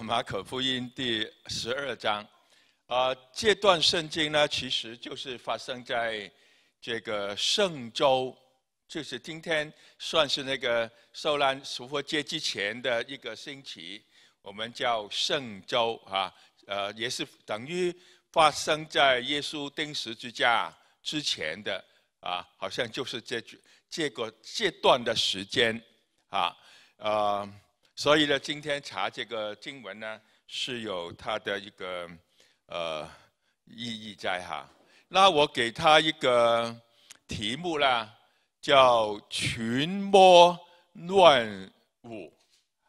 马可福音第十二章，啊，这段圣经呢，其实就是发生在这个圣周，就是今天算是那个受难复活节之前的一个星期，我们叫圣周啊，呃，也是等于发生在耶稣钉十字架之前的啊，好像就是这这个这段的时间啊，呃。所以呢，今天查这个经文呢，是有它的一个呃意义在哈。那我给他一个题目啦，叫群魔乱舞，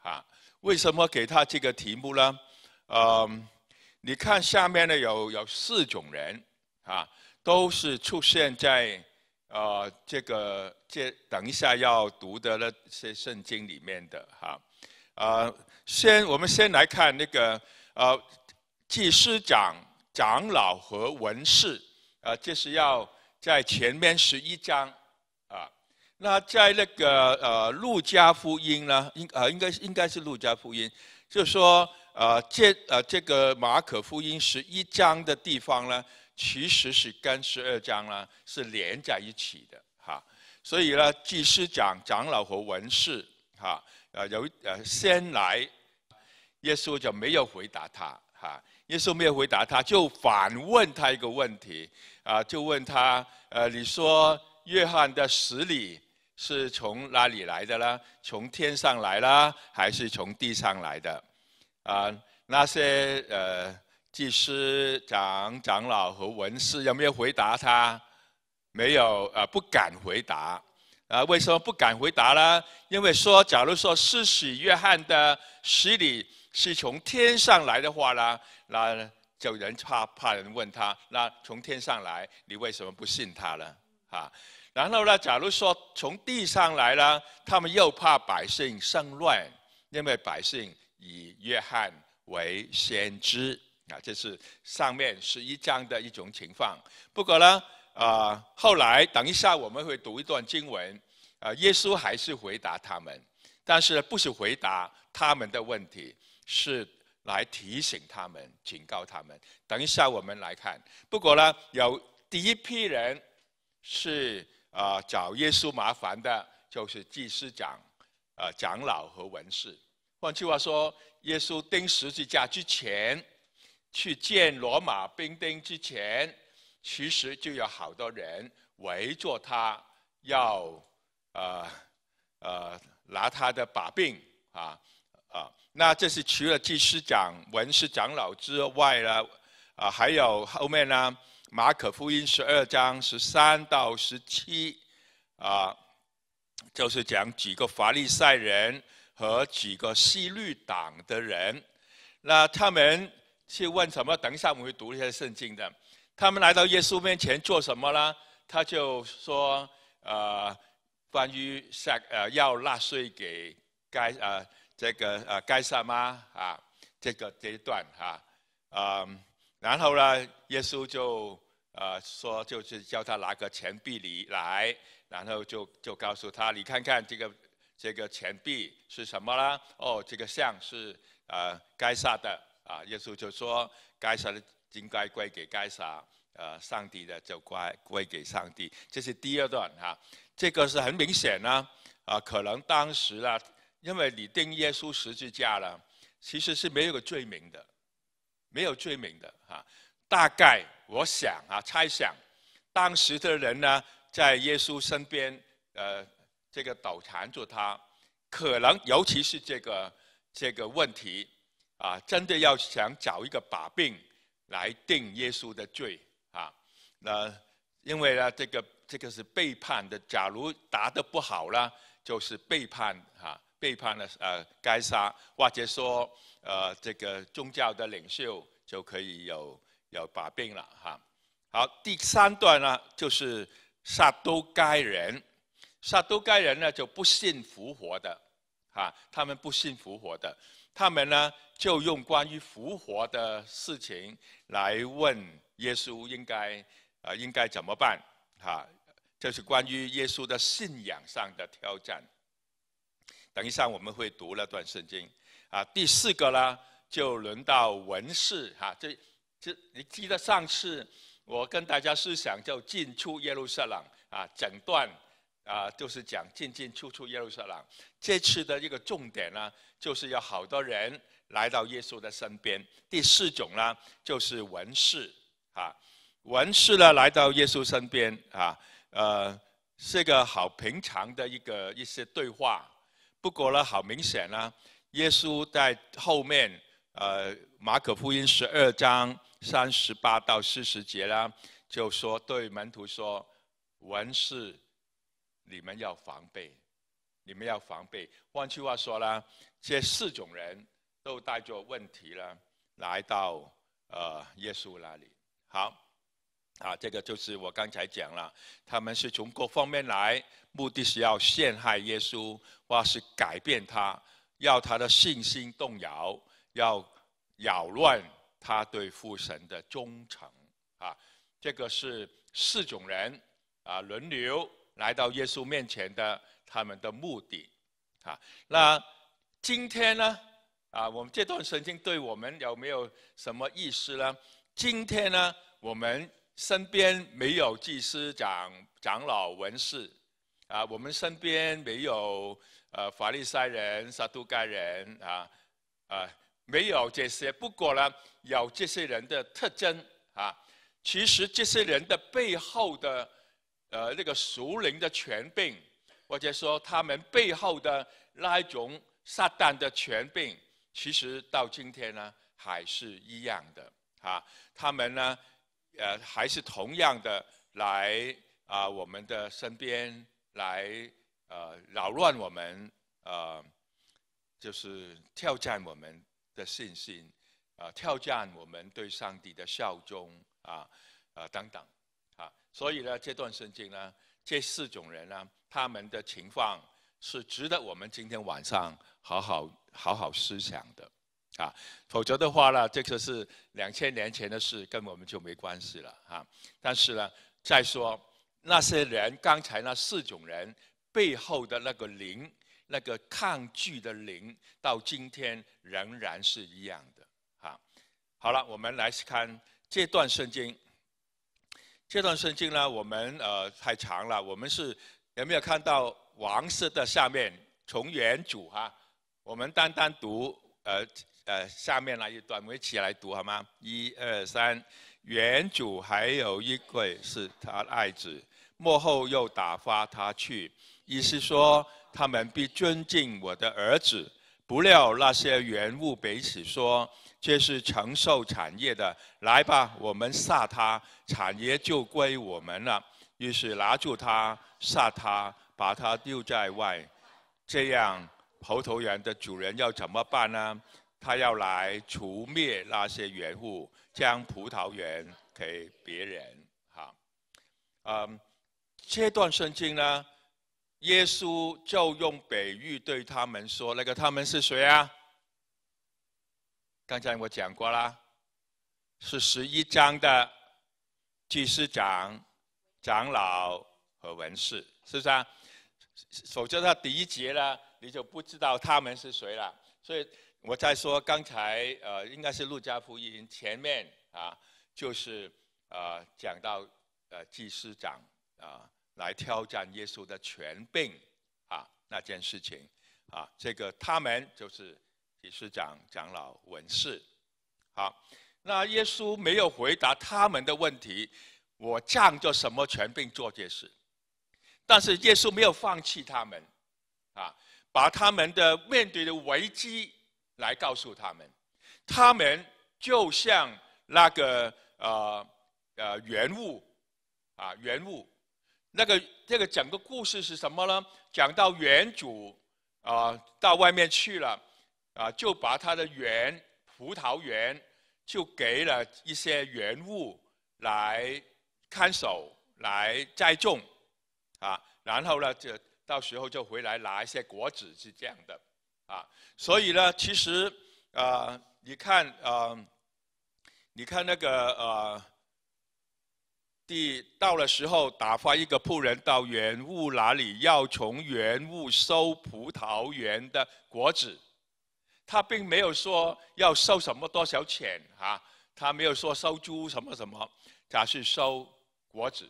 啊，为什么给他这个题目呢？嗯，你看下面呢有有四种人啊，都是出现在呃这个这等一下要读的那些圣经里面的哈。呃，先我们先来看那个呃，祭司长长老和文士，呃，这是要在前面十一章啊。那在那个呃，路加福音呢，应呃，应该应该是路加福音，就说呃，这呃，这个马可福音十一章的地方呢，其实是跟十二章呢是连在一起的哈。所以呢，祭司长长老和文士哈。啊，有呃，先来，耶稣就没有回答他哈。耶稣没有回答他，就反问他一个问题啊，就问他呃，你说约翰的实力是从哪里来的呢？从天上来啦，还是从地上来的？啊，那些呃，祭司长、长老和文士有没有回答他？没有啊，不敢回答。啊，为什么不敢回答呢？因为说，假如说是洗约翰的洗礼是从天上来的话呢，那就人怕怕人问他，那从天上来，你为什么不信他呢？啊，然后呢，假如说从地上来呢，他们又怕百姓生乱，因为百姓以约翰为先知啊，这是上面十一章的一种情况。不过呢。啊，后来等一下我们会读一段经文，啊，耶稣还是回答他们，但是不是回答他们的问题，是来提醒他们、警告他们。等一下我们来看。不过呢，有第一批人是啊找耶稣麻烦的，就是祭司长、啊长老和文士。换句话说，耶稣钉十字架之前，去见罗马兵丁之前。其实就有好多人围着他，要呃呃拿他的把柄啊啊。那这是除了祭司长、文士长老之外呢，啊还有后面呢，《马可福音》十二章十三到十七啊，就是讲几个法利赛人和几个西律党的人，那他们去问什么？等一下我们会读一些圣经的。他们来到耶稣面前做什么呢？他就说：“呃，关于下呃要纳税给该呃这个呃该撒吗？啊，这个阶段啊，嗯，然后呢，耶稣就呃说，就是叫他拿个钱币来，然后就就告诉他，你看看这个这个钱币是什么啦？哦，这个像是呃该撒的啊，耶稣就说该撒的。”应该归给该撒，呃，上帝的就归归给上帝。这是第二段哈，这个是很明显呢、啊，可能当时啊，因为你定耶稣十字架了，其实是没有个罪名的，没有罪名的哈。大概我想啊，猜想，当时的人呢，在耶稣身边，呃，这个斗缠着他，可能尤其是这个这个问题，啊，真的要想找一个把柄。来定耶稣的罪啊，那因为呢，这个这个是背叛的。假如答得不好呢，就是背叛哈，背叛了呃该杀，或者说呃这个宗教的领袖就可以有有把柄了哈。好，第三段呢就是撒都该人，撒都该人呢就不信复活的啊，他们不信复活的。他们呢，就用关于复活的事情来问耶稣，应该啊，应该怎么办？哈，这是关于耶稣的信仰上的挑战。等一下我们会读那段圣经。啊，第四个呢，就轮到文士。哈，这这，你记得上次我跟大家思想就进出耶路撒冷啊，整段啊就是讲进进出出耶路撒冷。这次的一个重点呢？就是要好多人来到耶稣的身边。第四种呢，就是文士啊，文士呢来到耶稣身边啊，呃，是个好平常的一个一些对话。不过呢，好明显呢，耶稣在后面，呃，马可福音十二章三十八到四十节啦，就说对门徒说，文士，你们要防备。你们要防备。换句话说呢，这四种人都带着问题了，来到呃耶稣那里。好，啊，这个就是我刚才讲了，他们是从各方面来，目的是要陷害耶稣，或是改变他，要他的信心动摇，要扰乱他对父神的忠诚。啊，这个是四种人啊，轮流来到耶稣面前的。他们的目的，啊，那今天呢？啊，我们这段圣经对我们有没有什么意思呢？今天呢，我们身边没有祭司长、长老、文士，啊，我们身边没有呃法利赛人、撒都该人，啊，啊，没有这些。不过呢，有这些人的特征，啊，其实这些人的背后的，呃，那个熟龄的权柄。或者说，他们背后的那一种撒旦的权柄，其实到今天呢，还是一样的啊。他们呢，呃，还是同样的来啊，我们的身边来呃扰乱我们，呃，就是挑战我们的信心，呃，挑战我们对上帝的效忠啊啊等等啊。所以呢，这段圣经呢。这四种人呢，他们的情况是值得我们今天晚上好好好好思想的，啊，否则的话呢，这个是两千年前的事，跟我们就没关系了啊。但是呢，再说那些人刚才那四种人背后的那个灵，那个抗拒的灵，到今天仍然是一样的啊。好了，我们来看这段圣经。这段圣经呢，我们呃太长了，我们是有没有看到王室的下面从原祖哈？我们单单读呃呃下面那一段，我们一起来读好吗？一二三，原祖还有一位是他的爱子，幕后又打发他去，意思说他们必尊敬我的儿子。不料那些原物彼此说。这是承受产业的，来吧，我们杀他，产业就归我们了。于是拿住他，杀他，把他丢在外。这样葡萄园的主人要怎么办呢？他要来除灭那些缘户，将葡萄园给别人。哈，嗯，这段圣经呢？耶稣就用比喻对他们说：“那个他们是谁啊？”刚才我讲过啦，是十一章的祭司长、长老和文士，是不是啊？否则他第一节呢，你就不知道他们是谁了。所以我在说刚才呃，应该是《路加福音》前面啊，就是呃讲到呃祭司长啊来挑战耶稣的权柄啊那件事情啊，这个他们就是。理事长、长老、文士，好。那耶稣没有回答他们的问题，我仗着什么权柄做这事？但是耶稣没有放弃他们，啊，把他们的面对的危机来告诉他们。他们就像那个呃呃原物，啊原物，那个这个整个故事是什么呢？讲到原主啊到外面去了。啊，就把他的园葡萄园就给了一些园物来看守、来栽种，啊，然后呢，就到时候就回来拿一些果子，是这样的，啊，所以呢，其实啊，你看啊，你看那个啊，第到了时候打发一个仆人到园物哪里，要从园物收葡萄园的果子。他并没有说要收什么多少钱啊，他没有说收租什么什么，他是收果子，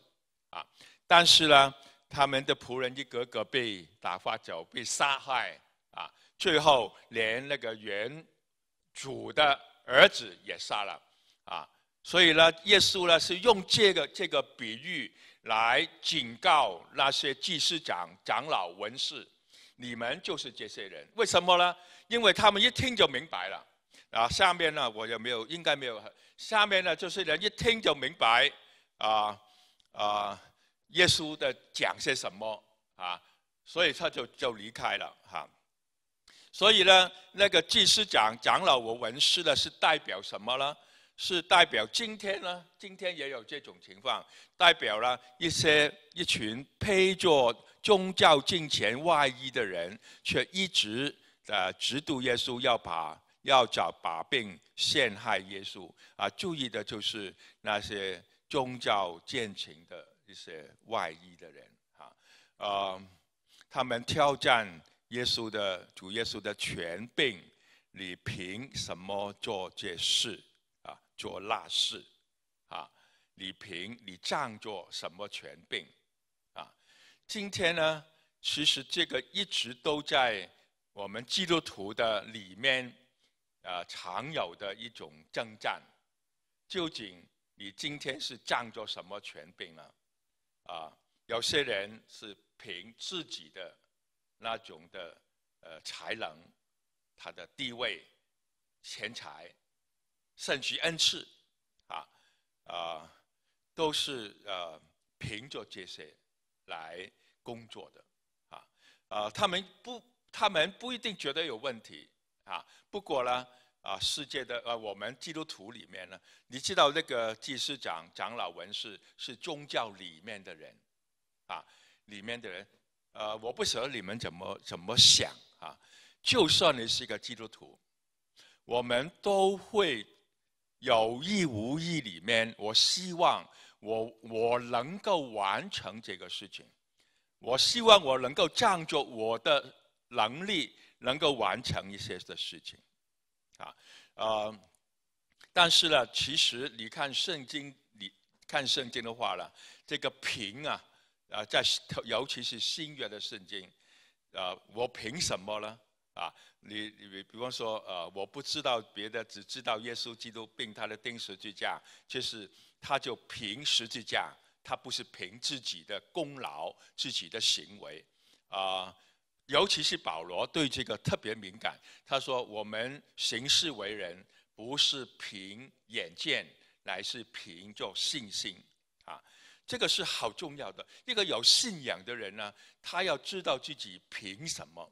啊，但是呢，他们的仆人一个个被打发走，被杀害啊，最后连那个原主的儿子也杀了，啊，所以呢，耶稣呢是用这个这个比喻来警告那些祭司长、长老、文士，你们就是这些人，为什么呢？因为他们一听就明白了，啊，下面呢我也没有应该没有。下面呢就是人一听就明白，啊啊，耶稣的讲些什么啊，所以他就就离开了哈。所以呢，那个祭司长长老我文士呢是代表什么呢？是代表今天呢，今天也有这种情况，代表了一些一群披着宗教金钱外衣的人，却一直。呃，嫉读耶稣要把要找把柄陷害耶稣啊！注意的就是那些宗教践情的一些外衣的人啊，啊，他们挑战耶稣的主耶稣的权柄，你凭什么做这事啊？做那事啊？你凭你仗着什么权柄啊？今天呢，其实这个一直都在。我们基督徒的里面，呃，常有的一种征战，究竟你今天是仗着什么权柄呢？啊，有些人是凭自己的那种的呃才能，他的地位、钱财、甚至恩赐，啊啊，都是呃凭着这些来工作的，啊啊，他们不。他们不一定觉得有问题啊。不过呢，啊，世界的呃，我们基督徒里面呢，你知道那个祭司长长老文是是宗教里面的人，啊，里面的人，呃，我不晓得你们怎么怎么想啊。就算你是一个基督徒，我们都会有意无意里面，我希望我我能够完成这个事情。我希望我能够仗着我的。能力能够完成一些的事情，啊，呃，但是呢，其实你看圣经，你看圣经的话呢，这个凭啊，啊，在尤其是新约的圣经，啊，我凭什么呢？啊，你比比方说，呃，我不知道别的，只知道耶稣基督并他的钉十字架，就是他就凭十字架，他不是凭自己的功劳、自己的行为，啊。尤其是保罗对这个特别敏感。他说：“我们行事为人，不是凭眼见，乃是凭着信心啊。这个是好重要的。一个有信仰的人呢，他要知道自己凭什么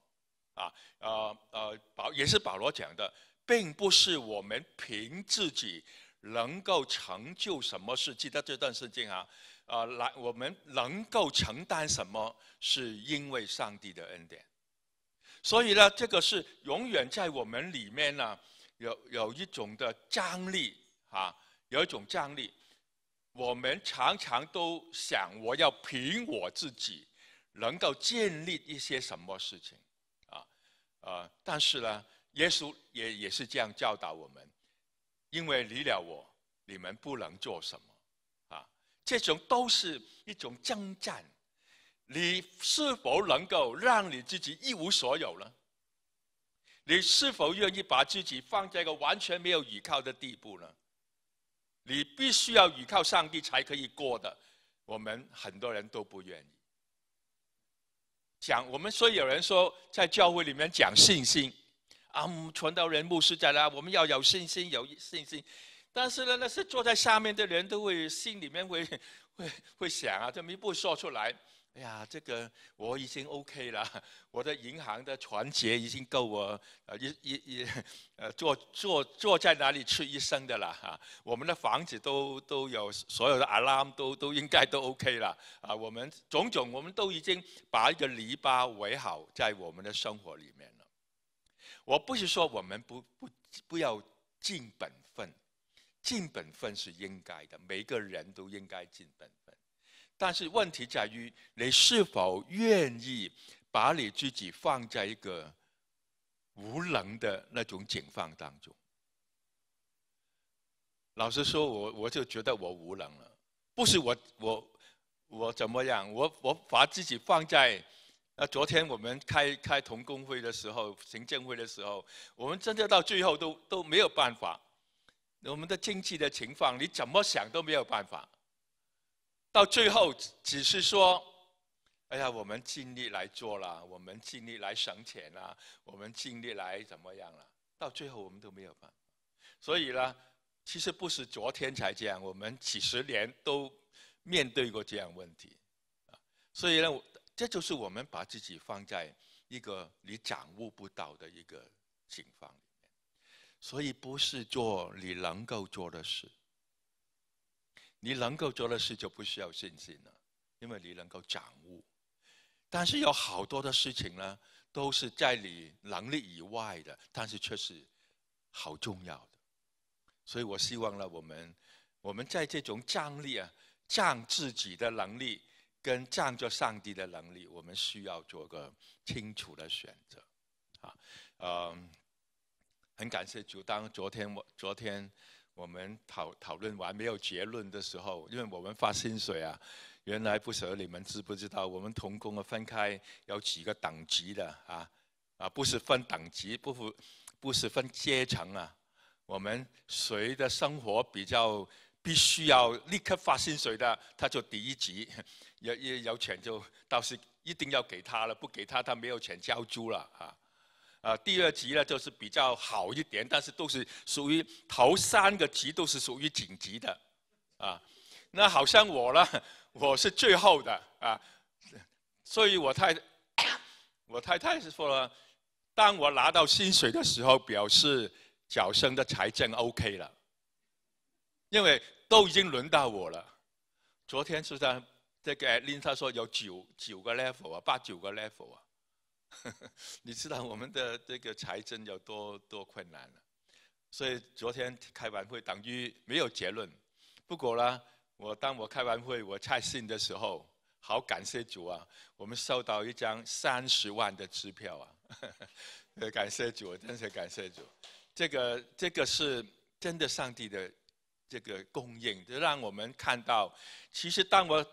啊？呃呃，保也是保罗讲的，并不是我们凭自己能够成就什么事记得这段圣经啊。”啊，来，我们能够承担什么，是因为上帝的恩典。所以呢，这个是永远在我们里面呢，有有一种的张力啊，有一种张力。我们常常都想我要凭我自己能够建立一些什么事情啊啊，但是呢，耶稣也也是这样教导我们，因为离了我，你们不能做什么。这种都是一种征战，你是否能够让你自己一无所有呢？你是否愿意把自己放在一个完全没有依靠的地步呢？你必须要依靠上帝才可以过的。我们很多人都不愿意讲。我们所以有人说，在教会里面讲信心啊，传道人牧师在那，我们要有信心，有信心。但是呢，那些坐在下面的人都会心里面会 会会想啊，这么不步说出来。哎呀，这个我已经 OK 了，我的银行的存钱已经够我呃，一一一呃，坐坐坐在哪里吃一生的了哈。我们的房子都都有所有的 a lam r 都都应该都 OK 了啊。我们种种我们都已经把一个篱笆围好在我们的生活里面了。我不是说我们不不不要尽本。尽本分是应该的，每个人都应该尽本分，但是问题在于你是否愿意把你自己放在一个无能的那种境况当中。老实说，我我就觉得我无能了，不是我我我怎么样，我我把自己放在那昨天我们开开同工会的时候、行政会的时候，我们真的到最后都都没有办法。我们的经济的情况，你怎么想都没有办法。到最后，只是说，哎呀，我们尽力来做了，我们尽力来省钱啦，我们尽力来怎么样了？到最后，我们都没有办。法。所以呢，其实不是昨天才这样，我们几十年都面对过这样问题。所以呢，这就是我们把自己放在一个你掌握不到的一个情况里。所以不是做你能够做的事，你能够做的事就不需要信心了，因为你能够掌握。但是有好多的事情呢，都是在你能力以外的，但是却是好重要的。所以我希望呢，我们我们在这种仗力啊，仗自己的能力跟仗着上帝的能力，我们需要做个清楚的选择，啊，嗯。很感谢就当，昨天我昨天我们讨讨论完没有结论的时候，因为我们发薪水啊，原来不舍你们知不知道？我们同工啊分开有几个等级的啊，啊不是分等级，不不不是分阶层啊。我们谁的生活比较必须要立刻发薪水的，他就第一级有有有钱就倒是一定要给他了，不给他他没有钱交租了啊。啊，第二级呢就是比较好一点，但是都是属于头三个级都是属于紧急的，啊，那好像我呢，我是最后的啊，所以我太，我太太是说，了，当我拿到薪水的时候，表示角生的财政 OK 了，因为都已经轮到我了，昨天是在这个 Lisa 说有九九个 level 啊，八九个 level 啊。你知道我们的这个财政有多多困难了，所以昨天开完会等于没有结论。不过呢，我当我开完会我拆信的时候，好感谢主啊！我们收到一张三十万的支票啊！感谢主，真是感谢主。这个这个是真的，上帝的这个供应，让我们看到，其实当我。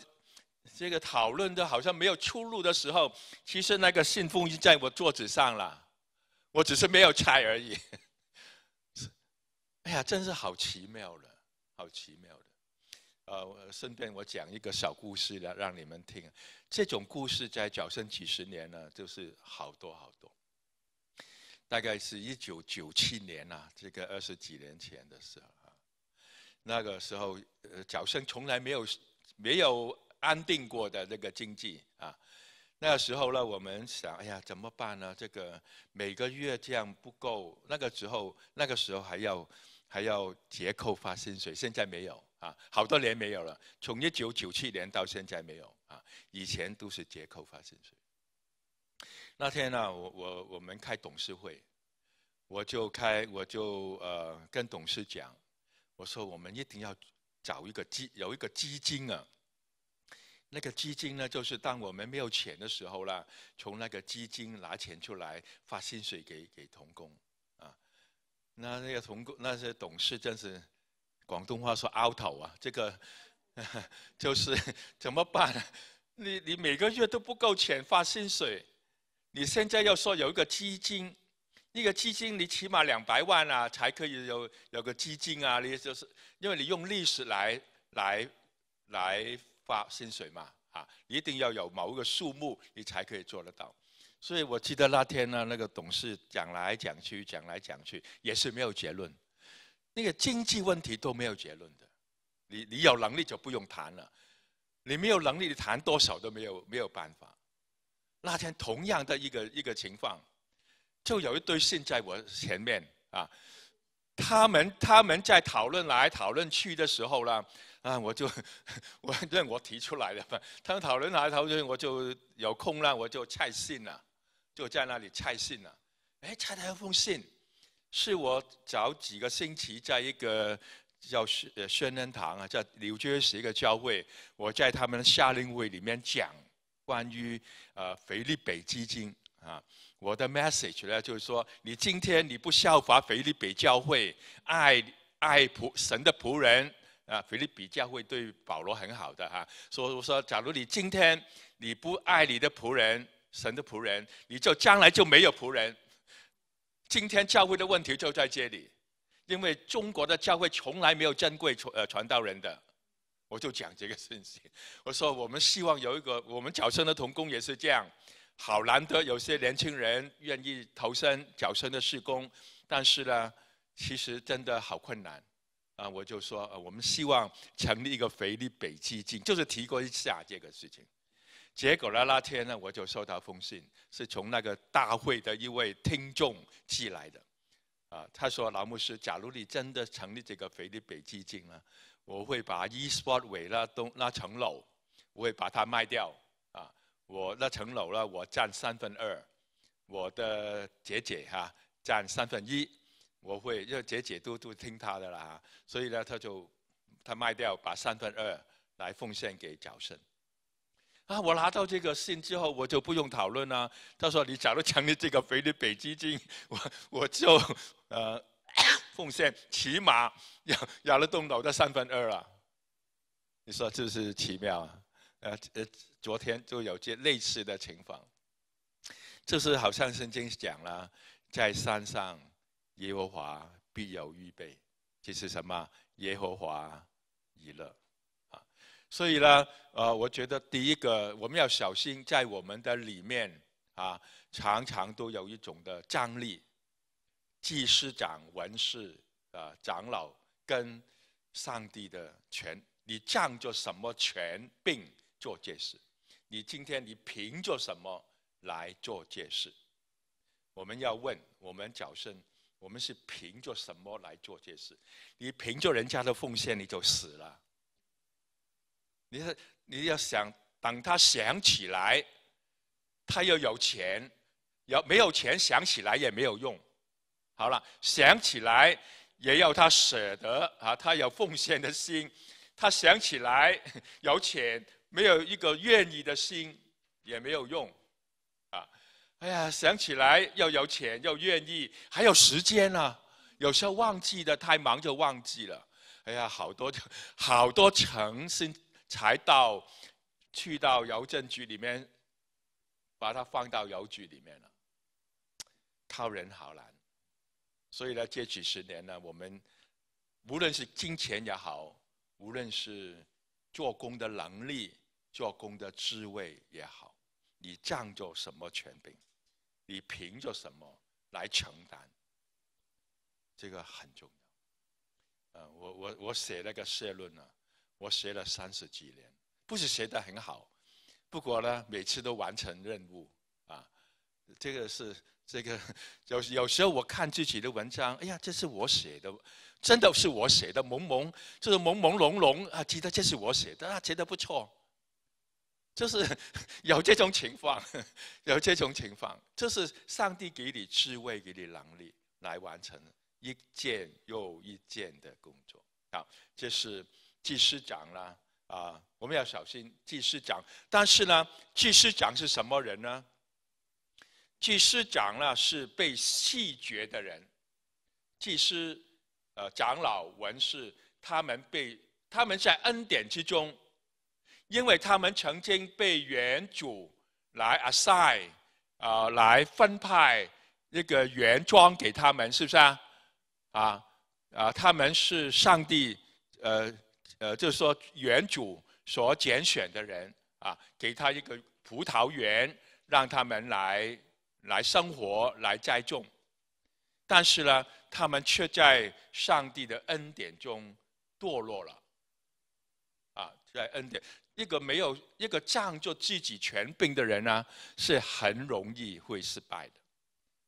这个讨论的好像没有出路的时候，其实那个信封已经在我桌子上了，我只是没有拆而已。哎呀，真是好奇妙了，好奇妙的。呃，顺便我讲一个小故事了，让你们听。这种故事在角生几十年了，就是好多好多。大概是一九九七年呐，这个二十几年前的时候，那个时候呃，角生从来没有没有。安定过的那个经济啊，那时候呢，我们想，哎呀，怎么办呢？这个每个月这样不够。那个时候，那个时候还要还要节扣发薪水，现在没有啊，好多年没有了。从一九九七年到现在没有啊，以前都是节扣发薪水。那天呢，我我我们开董事会，我就开我就呃跟董事讲，我说我们一定要找一个基有一个基金啊。那个基金呢，就是当我们没有钱的时候啦，从那个基金拿钱出来发薪水给给童工啊。那那个童工那些董事真是广东话说 out 啊，这个 就是怎么办？你你每个月都不够钱发薪水，你现在要说有一个基金，一个基金你起码两百万啊才可以有有个基金啊，就是因为你用利史来来来。发薪水嘛，啊，一定要有某一个数目，你才可以做得到。所以我记得那天呢，那个董事讲来讲去讲来讲去，也是没有结论。那个经济问题都没有结论的。你你有能力就不用谈了，你没有能力，你谈多少都没有没有办法。那天同样的一个一个情况，就有一堆信在我前面啊，他们他们在讨论来讨论去的时候呢，啊，我就我任我提出来了吧。他们讨论来讨论，我就有空了，我就拆信了，就在那里拆信了。哎，拆到一封信，是我早几个星期在一个叫宣宣恩堂啊，叫纽约市一个教会，我在他们夏令会里面讲关于呃菲律宾基金啊，我的 message 呢就是说，你今天你不效法菲律宾教会，爱爱仆神的仆人。啊，菲律比教会对保罗很好的哈，所以我说，假如你今天你不爱你的仆人，神的仆人，你就将来就没有仆人。今天教会的问题就在这里，因为中国的教会从来没有珍贵传呃传道人的，我就讲这个事情。我说我们希望有一个我们角生的童工也是这样，好难得有些年轻人愿意投身角生的施工，但是呢，其实真的好困难。啊，我就说，呃，我们希望成立一个菲律宾基金，就是提过一下这个事情。结果呢，那天呢，我就收到封信，是从那个大会的一位听众寄来的。啊，他说，老牧师，假如你真的成立这个菲律宾基金呢，我会把伊斯 t 韦那栋那层楼，我会把它卖掉。啊，我那层楼呢，我占三分二，我的姐姐哈占三分一。我会要姐姐都都听他的啦，所以呢，他就他卖掉，把三分二来奉献给角神。啊，我拿到这个信之后，我就不用讨论了。他说：“你假如成立这个肥律北基金，我我就呃 奉献，起码养养了栋楼的三分二了。”你说这是奇妙啊？呃呃，昨天就有这类似的情况，就是好像曾经讲了，在山上。耶和华必有预备，这是什么？耶和华娱乐啊！所以呢，呃，我觉得第一个，我们要小心，在我们的里面啊，常常都有一种的张力，祭司长、文士啊、长老跟上帝的权，你仗着什么权并做这事？你今天你凭着什么来做这事？我们要问我们早生。我们是凭着什么来做这事？你凭着人家的奉献你就死了。你是你要想等他想起来，他要有钱，要没有钱想起来也没有用。好了，想起来也要他舍得啊，他有奉献的心。他想起来有钱，没有一个愿意的心也没有用。哎呀，想起来要有钱，又愿意，还有时间呢。有时候忘记的太忙就忘记了。哎呀，好多 好多程是才到去到邮政局里面，把它放到邮局里面了。靠人好难，所以呢，这几十年呢，我们无论是金钱也好，无论是做工的能力、做工的滋味也好，你仗着什么权柄？你凭着什么来承担？这个很重要。呃，我我我写那个社论呢，我写了三十几年，不是写的很好，不过呢，每次都完成任务啊。这个是这个有有时候我看自己的文章，哎呀，这是我写的，真的是我写的，朦朦就是朦朦胧胧啊，记得这是我写的，啊，觉得不错。就是 有这种情况，有这种情况，就是上帝给你智慧，给你能力，来完成一件又一件的工作。好，这是技师长啦，啊，我们要小心技师长。但是呢，技师长是什么人呢？技师长呢是被弃绝的人，技师呃，长老文士，他们被他们在恩典之中。因为他们曾经被原主来 assign 啊，来分派那个原装给他们，是不是啊？啊啊，他们是上帝呃呃，就是说原主所拣选的人啊，给他一个葡萄园，让他们来来生活，来栽种。但是呢，他们却在上帝的恩典中堕落了。啊，在恩典。一个没有一个仗着自己权柄的人呢，是很容易会失败的，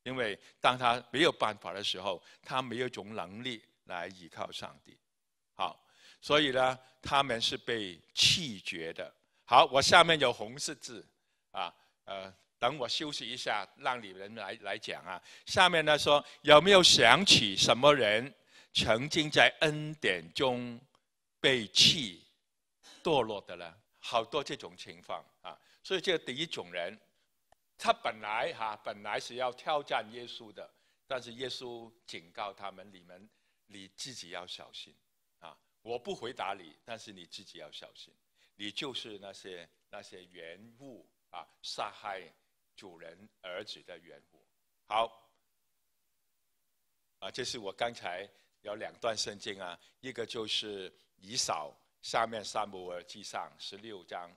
因为当他没有办法的时候，他没有一种能力来依靠上帝，好，所以呢，他们是被弃绝的。好，我下面有红色字，啊，呃，等我休息一下，让你们来来讲啊。下面呢说，有没有想起什么人曾经在恩典中被弃堕落的呢？好多这种情况啊，所以这第一种人，他本来哈本来是要挑战耶稣的，但是耶稣警告他们：你们你自己要小心啊！我不回答你，但是你自己要小心。你就是那些那些原物啊，杀害主人儿子的原物。好，啊，这是我刚才有两段圣经啊，一个就是以扫。下面，撒母耳记上十六章，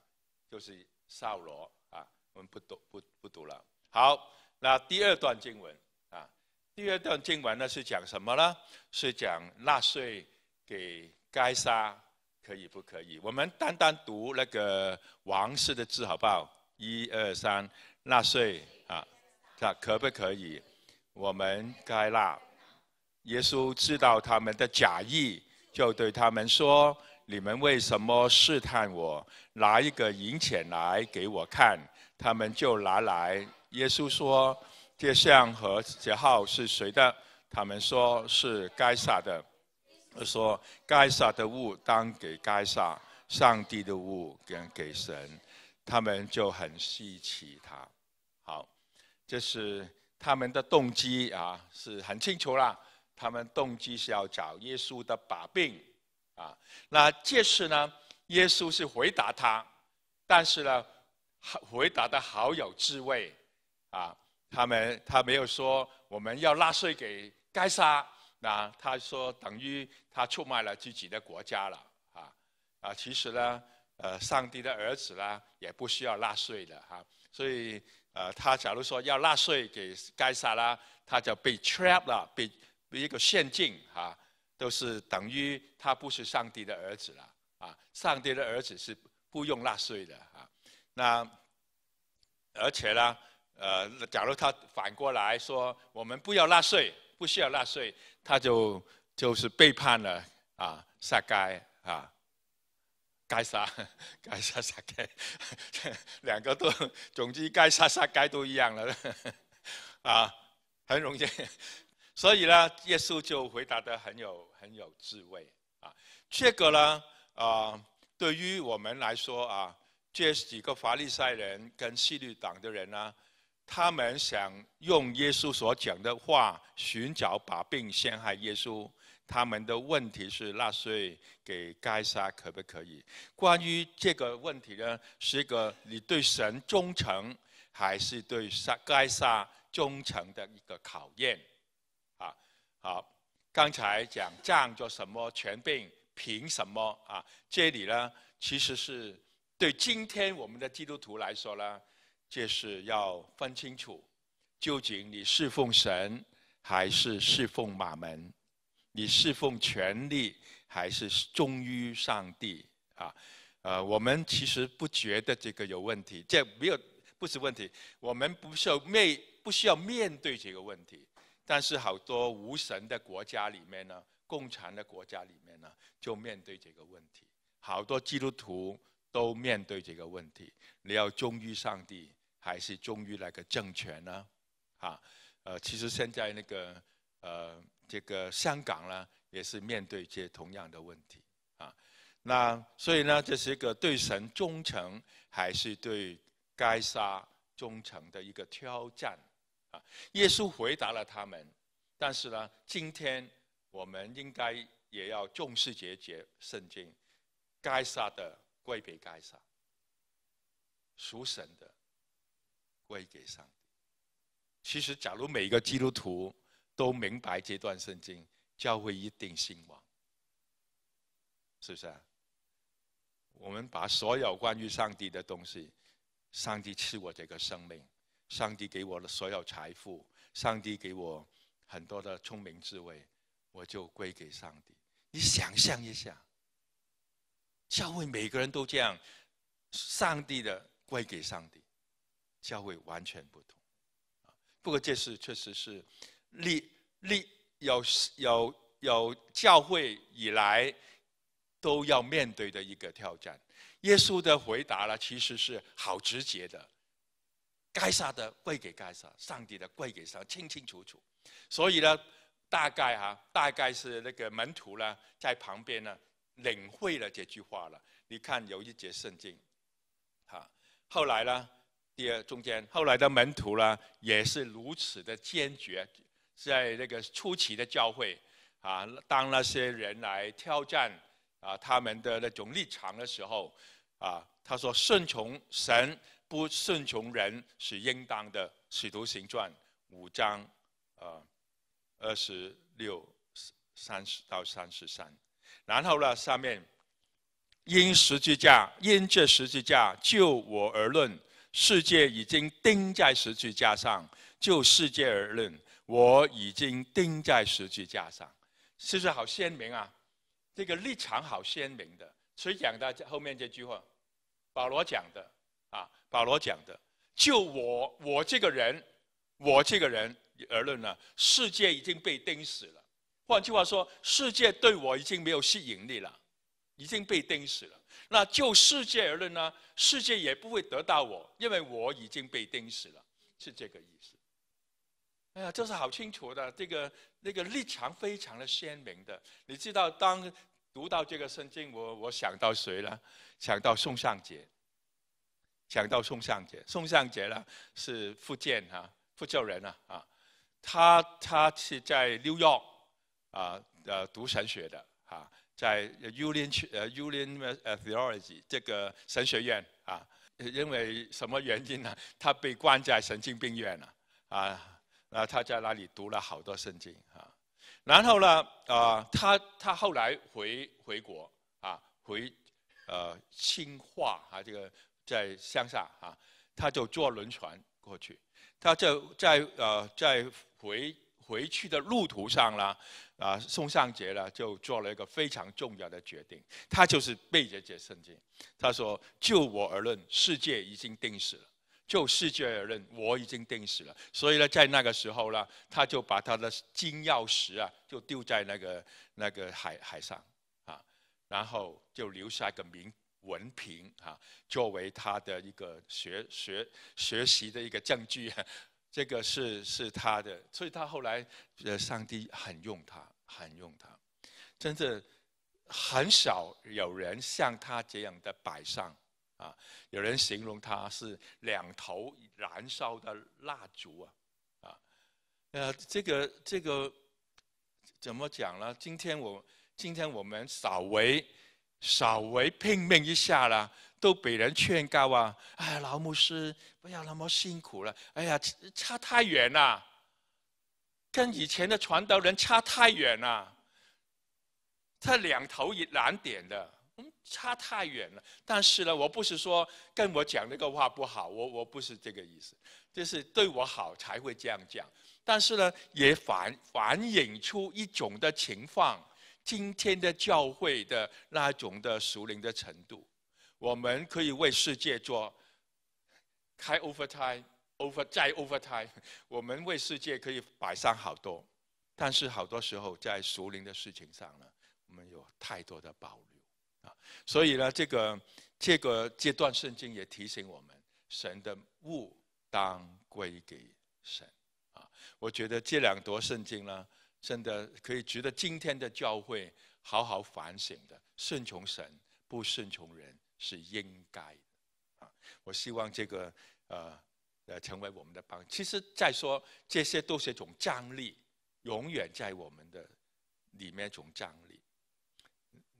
就是扫罗啊，我们不读不不读了。好，那第二段经文啊，第二段经文呢是讲什么呢？是讲纳税给该杀可以不可以？我们单单读那个王室的字好不好？一二三，纳税啊，他可不可以？我们该纳。耶稣知道他们的假意，就对他们说。你们为什么试探我？拿一个银钱来给我看。他们就拿来。耶稣说：“这像和这号是谁的？”他们说是该撒的。说：“该撒的物当给该撒，上帝的物跟给神。”他们就很稀奇他。好，这是他们的动机啊，是很清楚啦。他们动机是要找耶稣的把柄。啊，那这时呢，耶稣是回答他，但是呢，回答的好有智慧，啊，他们他没有说我们要纳税给该杀，那他说等于他出卖了自己的国家了，啊，啊，其实呢，呃，上帝的儿子啦，也不需要纳税的哈，所以呃，他假如说要纳税给该杀啦，他就被 t r a p 了，被被一个陷阱哈。都是等于他不是上帝的儿子了啊！上帝的儿子是不用纳税的啊。那而且呢，呃，假如他反过来说，我们不要纳税，不需要纳税，他就就是背叛了啊！杀街啊，该杀，该杀杀街，两个都，总之，该杀杀街都一样了啊，很容易。所以呢，耶稣就回答得很有很有智慧啊。这个呢，啊，对于我们来说啊，这几个法利赛人跟西律党的人呢，他们想用耶稣所讲的话寻找把柄陷害耶稣。他们的问题是：纳税给该杀可不可以？关于这个问题呢，是一个你对神忠诚还是对杀该杀忠诚的一个考验。好，刚才讲仗着什么权柄，凭什么啊？这里呢，其实是对今天我们的基督徒来说呢，就是要分清楚，究竟你侍奉神还是侍奉马门？你侍奉权力还是忠于上帝啊？呃，我们其实不觉得这个有问题，这没有不是问题，我们不需要面不需要面对这个问题。但是好多无神的国家里面呢，共产的国家里面呢，就面对这个问题。好多基督徒都面对这个问题：你要忠于上帝，还是忠于那个政权呢？啊，呃，其实现在那个呃，这个香港呢，也是面对这同样的问题啊。那所以呢，这是一个对神忠诚还是对该杀忠诚的一个挑战。耶稣回答了他们，但是呢，今天我们应该也要重视解决圣经，该杀的归给该杀，属神的归给上帝。其实，假如每一个基督徒都明白这段圣经，教会一定兴旺，是不是啊？我们把所有关于上帝的东西，上帝赐我这个生命。上帝给我的所有财富，上帝给我很多的聪明智慧，我就归给上帝。你想象一下，教会每个人都这样，上帝的归给上帝，教会完全不同。不过这是确实是历历有有有教会以来都要面对的一个挑战。耶稣的回答呢，其实是好直接的。该杀的归给该杀，上帝的归给上，清清楚楚。所以呢，大概哈，大概是那个门徒呢，在旁边呢，领会了这句话了。你看有一节圣经，哈。后来呢，第二中间，后来的门徒呢，也是如此的坚决，在那个初期的教会，啊，当那些人来挑战啊他们的那种立场的时候，啊，他说顺从神。不顺从人是应当的。使徒行传五章呃，二十六三十到三十三。然后呢，上面因十字架，因这十字架，就我而论，世界已经钉在十字架上；就世界而论，我已经钉在十字架上。是不是好鲜明啊？这个立场好鲜明的。所以讲到后面这句话，保罗讲的。啊，保罗讲的，就我我这个人，我这个人而论呢，世界已经被钉死了。换句话说，世界对我已经没有吸引力了，已经被钉死了。那就世界而论呢，世界也不会得到我，因为我已经被钉死了，是这个意思。哎呀，这是好清楚的，这个那个立场非常的鲜明的。你知道，当读到这个圣经，我我想到谁了？想到宋尚杰。讲到宋尚杰，宋尚杰呢是福建哈福州人啊啊，他他是在 New York 啊呃读神学的啊，在 Union 呃 Union 呃 Theology 这个神学院啊，因为什么原因呢？他被关在神经病院了啊，那他在那里读了好多圣经啊，然后呢啊，他他后来回回国啊，回呃清华啊这个。在乡下啊，他就坐轮船过去。他在在呃在回回去的路途上呢，啊，宋尚杰呢就做了一个非常重要的决定，他就是背着这圣经。他说：“就我而论，世界已经定死了；就世界而论，我已经定死了。所以呢，在那个时候呢，他就把他的金钥匙啊，就丢在那个那个海海上啊，然后就留下一个名。”文凭啊，作为他的一个学学学习的一个证据，这个是是他的，所以他后来呃，上帝很用他，很用他，真的很少有人像他这样的摆上啊。有人形容他是两头燃烧的蜡烛啊，啊，呃，这个这个怎么讲呢？今天我今天我们扫微。稍微拼命一下了，都被人劝告啊！哎，老牧师，不要那么辛苦了。哎呀，差太远了，跟以前的传道人差太远了。他两头也难点的，差太远了。但是呢，我不是说跟我讲那个话不好，我我不是这个意思，就是对我好才会这样讲。但是呢，也反反映出一种的情况。今天的教会的那种的熟灵的程度，我们可以为世界做开 overtime over 再 overtime，我们为世界可以摆上好多，但是好多时候在熟灵的事情上呢，我们有太多的保留啊，所以呢，这个这个阶段圣经也提醒我们，神的物当归给神啊，我觉得这两段圣经呢。真的可以值得今天的教会好好反省的，顺从神，不顺从人是应该的啊！我希望这个呃呃成为我们的帮。其实再说，这些都是一种张力，永远在我们的里面一种张力。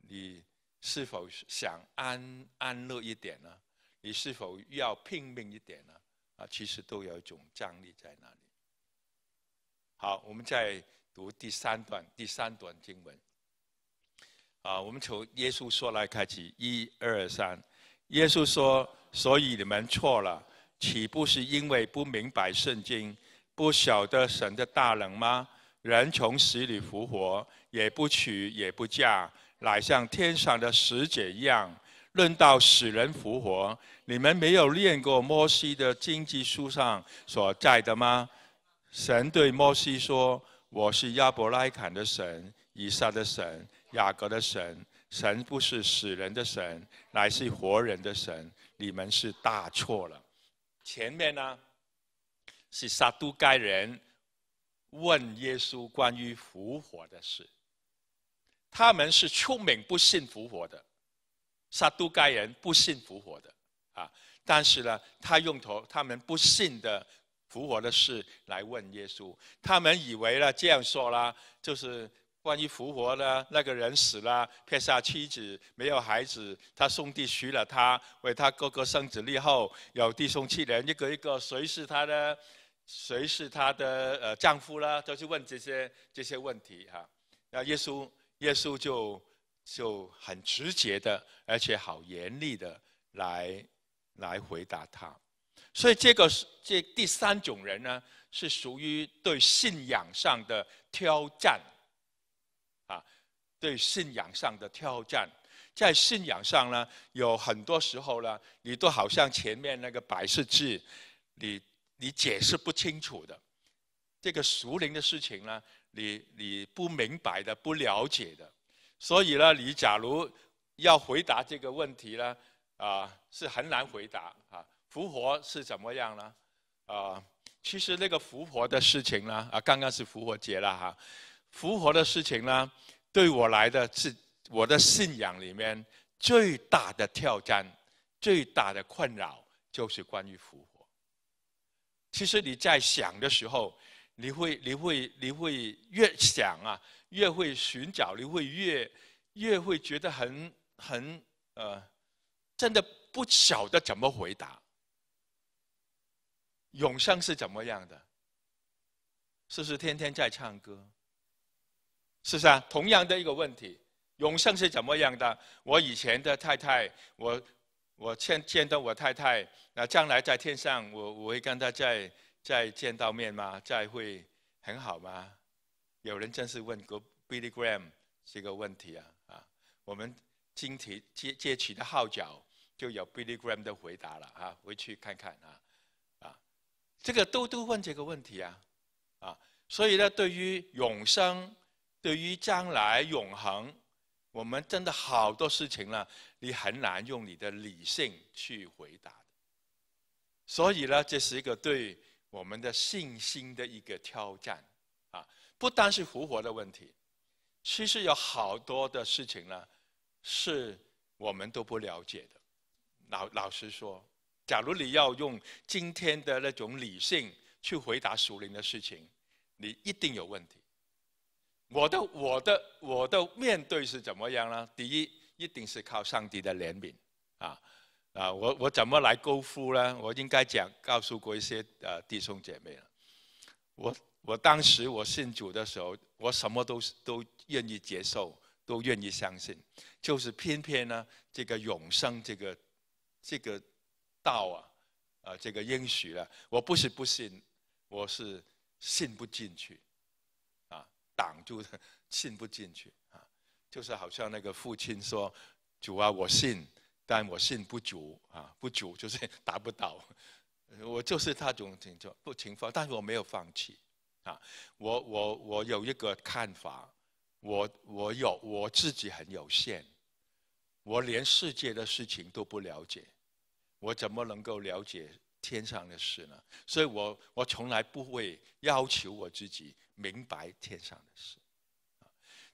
你是否想安安乐一点呢？你是否要拼命一点呢？啊，其实都有一种张力在那里。好，我们在。读第三段，第三段经文。啊，我们从耶稣说来开启，一二三，耶稣说：“所以你们错了，岂不是因为不明白圣经，不晓得神的大能吗？人从死里复活，也不娶也不嫁，乃像天上的使者一样。论到使人复活，你们没有念过摩西的经济书上所在的吗？神对摩西说。”我是亚伯拉罕的神，以撒的神，雅各的神。神不是死人的神，乃是活人的神。你们是大错了。前面呢，是撒都该人问耶稣关于复活的事。他们是聪明不信复活的，撒都该人不信复活的啊。但是呢，他用头，他们不信的。复活的事来问耶稣，他们以为呢这样说啦，就是关于复活的那个人死了，撇下妻子没有孩子，他兄弟娶了她，为他哥哥生子立后，有弟兄七人，一个一个谁是他的，谁是他的呃丈夫啦，都去问这些这些问题哈。那耶稣耶稣就就很直接的，而且好严厉的来来回答他。所以这个是这第三种人呢，是属于对信仰上的挑战，啊，对信仰上的挑战，在信仰上呢，有很多时候呢，你都好像前面那个百事字，你你解释不清楚的，这个熟灵的事情呢，你你不明白的，不了解的，所以呢，你假如要回答这个问题呢，啊，是很难回答啊。复活是怎么样呢？啊，其实那个复活的事情呢，啊，刚刚是复活节了哈。复活的事情呢，对我来的是我的信仰里面最大的挑战，最大的困扰就是关于复活。其实你在想的时候，你会你会你会越想啊，越会寻找，你会越越会觉得很很呃，真的不晓得怎么回答。永生是怎么样的？是不是天天在唱歌？是不是啊？同样的一个问题，永生是怎么样的？我以前的太太，我我见见到我太太，那将来在天上，我我会跟她再再见到面吗？再会很好吗？有人真是问过 b i l l y g r a h a m 这个问题啊啊！我们今天接接起的号角，就有 b i l l y g r a h a m 的回答了啊！回去看看啊！这个都都问这个问题啊，啊，所以呢，对于永生，对于将来永恒，我们真的好多事情呢，你很难用你的理性去回答的。所以呢，这是一个对我们的信心的一个挑战啊！不单是复活的问题，其实有好多的事情呢，是我们都不了解的。老老实说。假如你要用今天的那种理性去回答属灵的事情，你一定有问题。我的我的我的面对是怎么样呢？第一，一定是靠上帝的怜悯啊啊！我我怎么来高呼呢？我应该讲告诉过一些呃弟兄姐妹了。我我当时我信主的时候，我什么都都愿意接受，都愿意相信，就是偏偏呢这个永生这个这个。道啊，呃，这个应许了，我不是不信，我是信不进去，啊，挡住的信不进去啊，就是好像那个父亲说：“主啊，我信，但我信不足啊，不足 就是达不到，我就是那种况不停放，但是我没有放弃啊，我我我有一个看法，我我有我自己很有限，我连世界的事情都不了解。”我怎么能够了解天上的事呢？所以，我我从来不会要求我自己明白天上的事，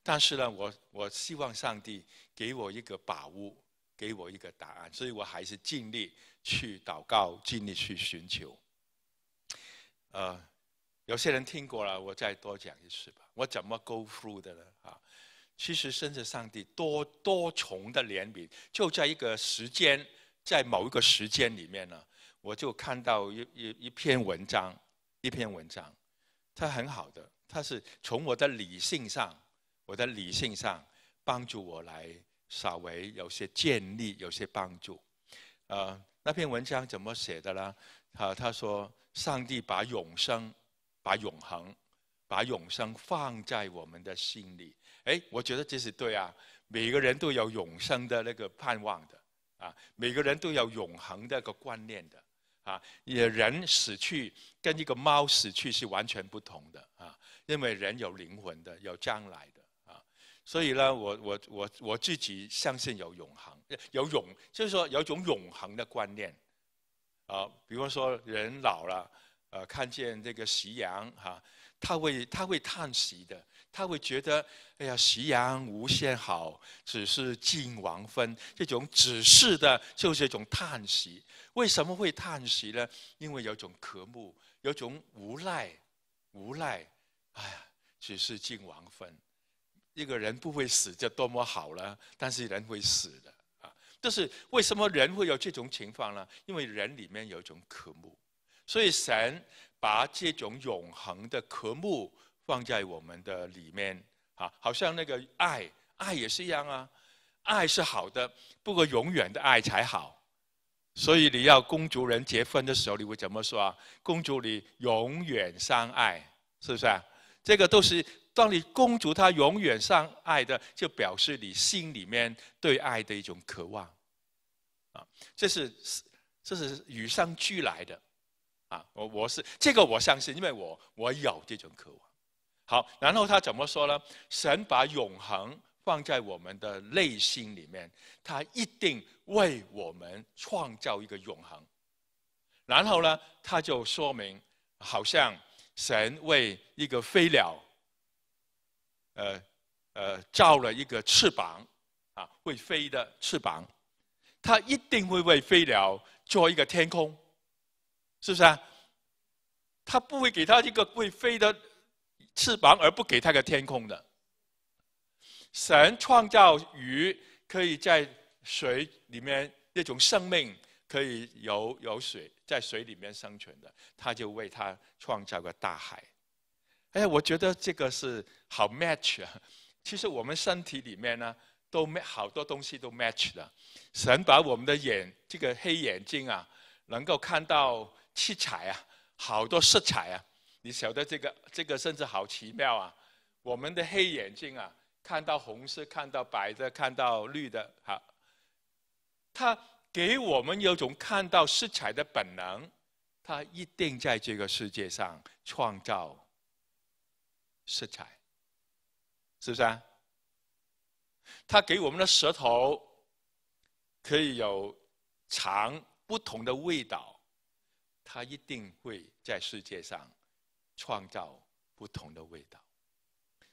但是呢，我我希望上帝给我一个把握，给我一个答案。所以我还是尽力去祷告，尽力去寻求。呃，有些人听过了，我再多讲一次吧。我怎么 go through 的呢？啊，其实，甚至上帝多多重的怜悯，就在一个时间。在某一个时间里面呢，我就看到一一一篇文章，一篇文章，它很好的，它是从我的理性上，我的理性上帮助我来稍微有些建立，有些帮助。呃，那篇文章怎么写的呢？他他说，上帝把永生，把永恒，把永生放在我们的心里。哎，我觉得这是对啊，每个人都有永生的那个盼望的。啊，每个人都有永恒的一个观念的，啊，也人死去跟一个猫死去是完全不同的啊，因为人有灵魂的，有将来的啊，所以呢，我我我我自己相信有永恒，有永，就是说有种永恒的观念，啊，比方说人老了，呃，看见这个夕阳哈，他会他会叹息的。他会觉得，哎呀，夕阳无限好，只是近黄昏。这种只是的，就是一种叹息。为什么会叹息呢？因为有种渴慕，有种无奈，无奈，哎呀，只是近黄昏。一个人不会死就多么好了，但是人会死的啊。这是为什么人会有这种情况呢？因为人里面有一种渴慕，所以神把这种永恒的渴慕。放在我们的里面啊，好像那个爱，爱也是一样啊，爱是好的，不过永远的爱才好。所以你要公主人结婚的时候，你会怎么说啊？公主，你永远相爱，是不是？啊？这个都是，当你公主她永远相爱的，就表示你心里面对爱的一种渴望，啊，这是这是与生俱来的，啊，我我是这个我相信，因为我我有这种渴望。好，然后他怎么说呢？神把永恒放在我们的内心里面，他一定为我们创造一个永恒。然后呢，他就说明，好像神为一个飞鸟，呃呃，造了一个翅膀，啊，会飞的翅膀，他一定会为飞鸟做一个天空，是不是啊？他不会给他一个会飞的。翅膀而不给他个天空的，神创造鱼可以在水里面那种生命可以游游水在水里面生存的，他就为它创造个大海。哎呀，我觉得这个是好 match 啊！其实我们身体里面呢，都好多东西都 match 的。神把我们的眼，这个黑眼睛啊，能够看到七彩啊，好多色彩啊。你晓得这个这个甚至好奇妙啊！我们的黑眼睛啊，看到红色，看到白的，看到绿的，好，它给我们有种看到色彩的本能，它一定在这个世界上创造色彩，是不是啊？它给我们的舌头可以有尝不同的味道，它一定会在世界上。创造不同的味道，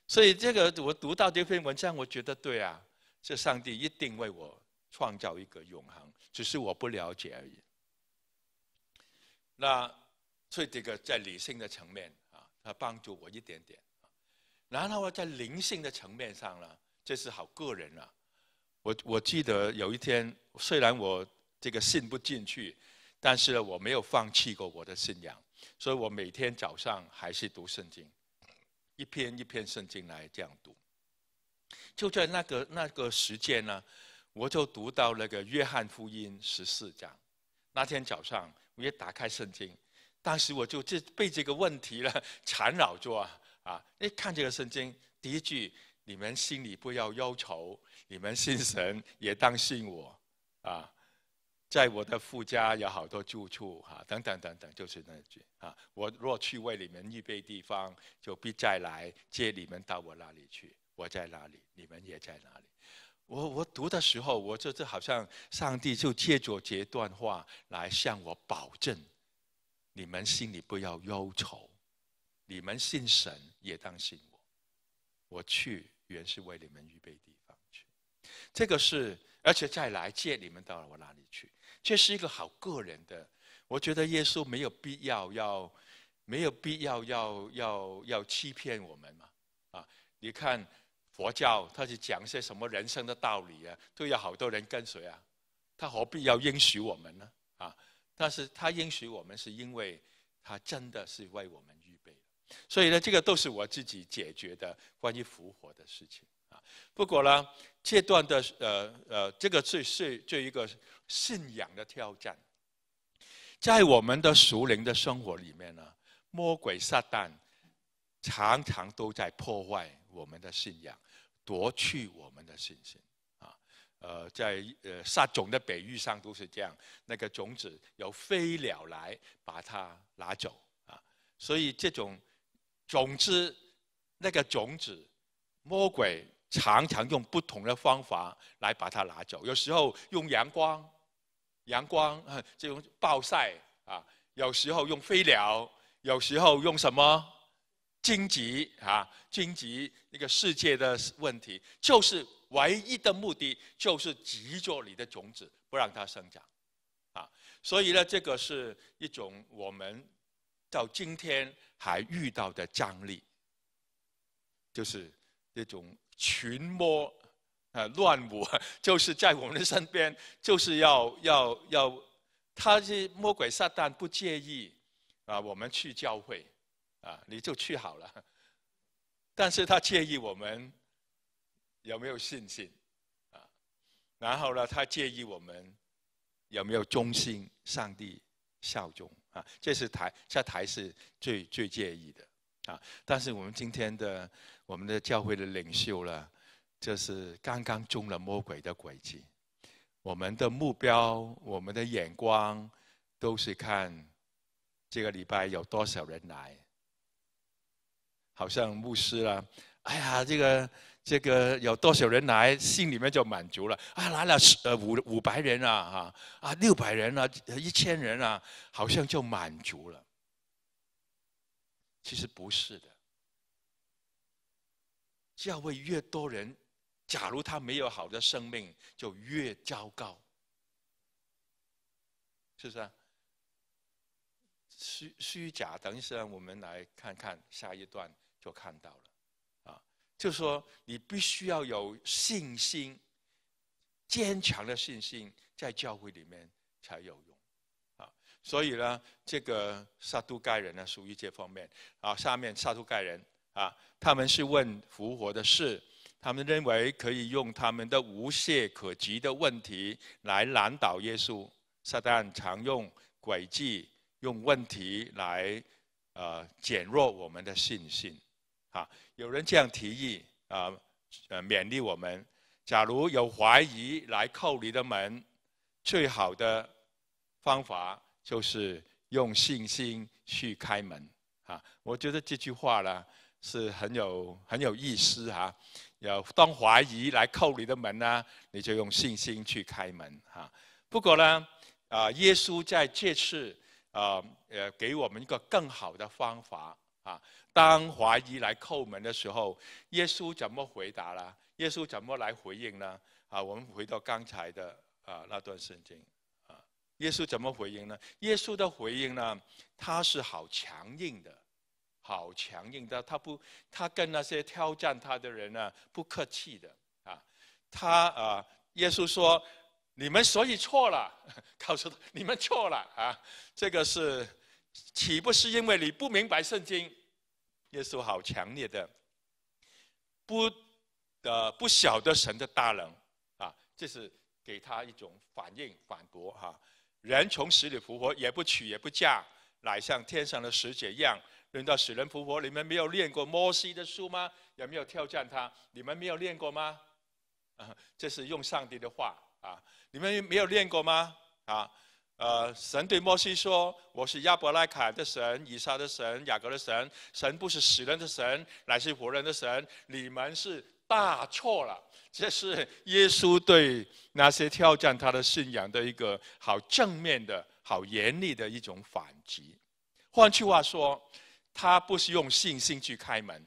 所以这个我读到这篇文章，我觉得对啊，这上帝一定为我创造一个永恒，只是我不了解而已。那所以这个在理性的层面啊，它帮助我一点点。然后呢，在灵性的层面上呢，这是好个人啊。我我记得有一天，虽然我这个信不进去，但是呢，我没有放弃过我的信仰。所以我每天早上还是读圣经，一篇一篇圣经来这样读。就在那个那个时间呢，我就读到那个约翰福音十四章。那天早上，我一打开圣经，当时我就这被这个问题了 缠绕住啊！啊，一看这个圣经，第一句：你们心里不要忧愁，你们信神也当信我，啊。在我的富家有好多住处，哈，等等等等，就是那句啊。我若去为你们预备地方，就必再来接你们到我那里去。我在哪里，你们也在哪里。我我读的时候，我这这好像上帝就借着这段话来向我保证：你们心里不要忧愁，你们信神也当信我。我去原是为你们预备地方去，这个是而且再来接你们到了我那里去。这是一个好个人的，我觉得耶稣没有必要要，没有必要要要要欺骗我们嘛，啊，你看，佛教他是讲些什么人生的道理啊，都有好多人跟随啊，他何必要应许我们呢？啊，但是他应许我们是因为他真的是为我们预备所以呢，这个都是我自己解决的关于复活的事情啊。不过呢。阶段的呃呃，这个是是这一个信仰的挑战，在我们的熟灵的生活里面呢，魔鬼撒旦常常都在破坏我们的信仰，夺去我们的信心啊。呃，在呃撒种的比喻上都是这样，那个种子由飞鸟来把它拿走啊。所以这种种子，那个种子，魔鬼。常常用不同的方法来把它拿走，有时候用阳光，阳光这种暴晒啊；有时候用飞鸟，有时候用什么荆棘啊，荆棘那个世界的问题，就是唯一的目的就是集着你的种子，不让它生长，啊，所以呢，这个是一种我们到今天还遇到的张力，就是这种。群魔啊，乱舞，就是在我们的身边，就是要要要，他是魔鬼撒旦不介意啊，我们去教会啊，你就去好了。但是他介意我们有没有信心啊，然后呢，他介意我们有没有忠心，上帝效忠啊，这是台在台是最最介意的啊。但是我们今天的。我们的教会的领袖了，就是刚刚中了魔鬼的诡计。我们的目标，我们的眼光，都是看这个礼拜有多少人来。好像牧师啦，哎呀，这个这个有多少人来，心里面就满足了。啊，来了呃五五百人啊，哈，啊六百人啊，一千人啊，好像就满足了。其实不是的。教会越多人，假如他没有好的生命，就越糟糕。是不是啊？虚虚假，等一下我们来看看下一段就看到了，啊，就说你必须要有信心，坚强的信心在教会里面才有用，啊，所以呢，这个撒都盖人呢属于这方面。啊，下面撒都盖人。啊，他们是问复活的事，他们认为可以用他们的无懈可击的问题来难倒耶稣。撒旦常用诡计，用问题来呃减弱我们的信心。啊，有人这样提议啊，呃勉励我们：假如有怀疑来叩你的门，最好的方法就是用信心去开门。啊，我觉得这句话呢。是很有很有意思哈，有当怀疑来叩你的门呢，你就用信心去开门啊。不过呢，啊，耶稣在这次啊，呃，给我们一个更好的方法啊。当怀疑来叩门的时候，耶稣怎么回答了？耶稣怎么来回应呢？啊，我们回到刚才的啊那段圣经啊，耶稣怎么回应呢？耶稣的回应呢，他是好强硬的。好强硬的，他不，他跟那些挑战他的人呢，不客气的啊。他啊，耶稣说：“你们所以错了，告诉他你们错了啊。这个是，岂不是因为你不明白圣经？”耶稣好强烈的，不呃不晓得神的大能啊，这是给他一种反应反驳哈。人从死里复活，也不娶也不嫁，乃像天上的使者一样。轮到死人复活，你们没有练过摩西的书吗？也没有挑战他，你们没有练过吗？这是用上帝的话啊！你们没有练过吗？啊，呃，神对摩西说：“我是亚伯拉罕的神，以撒的神，雅各的神。神不是死人的神，乃是活人的神。你们是大错了。”这是耶稣对那些挑战他的信仰的一个好正面的、好严厉的一种反击。换句话说。他不是用信心去开门，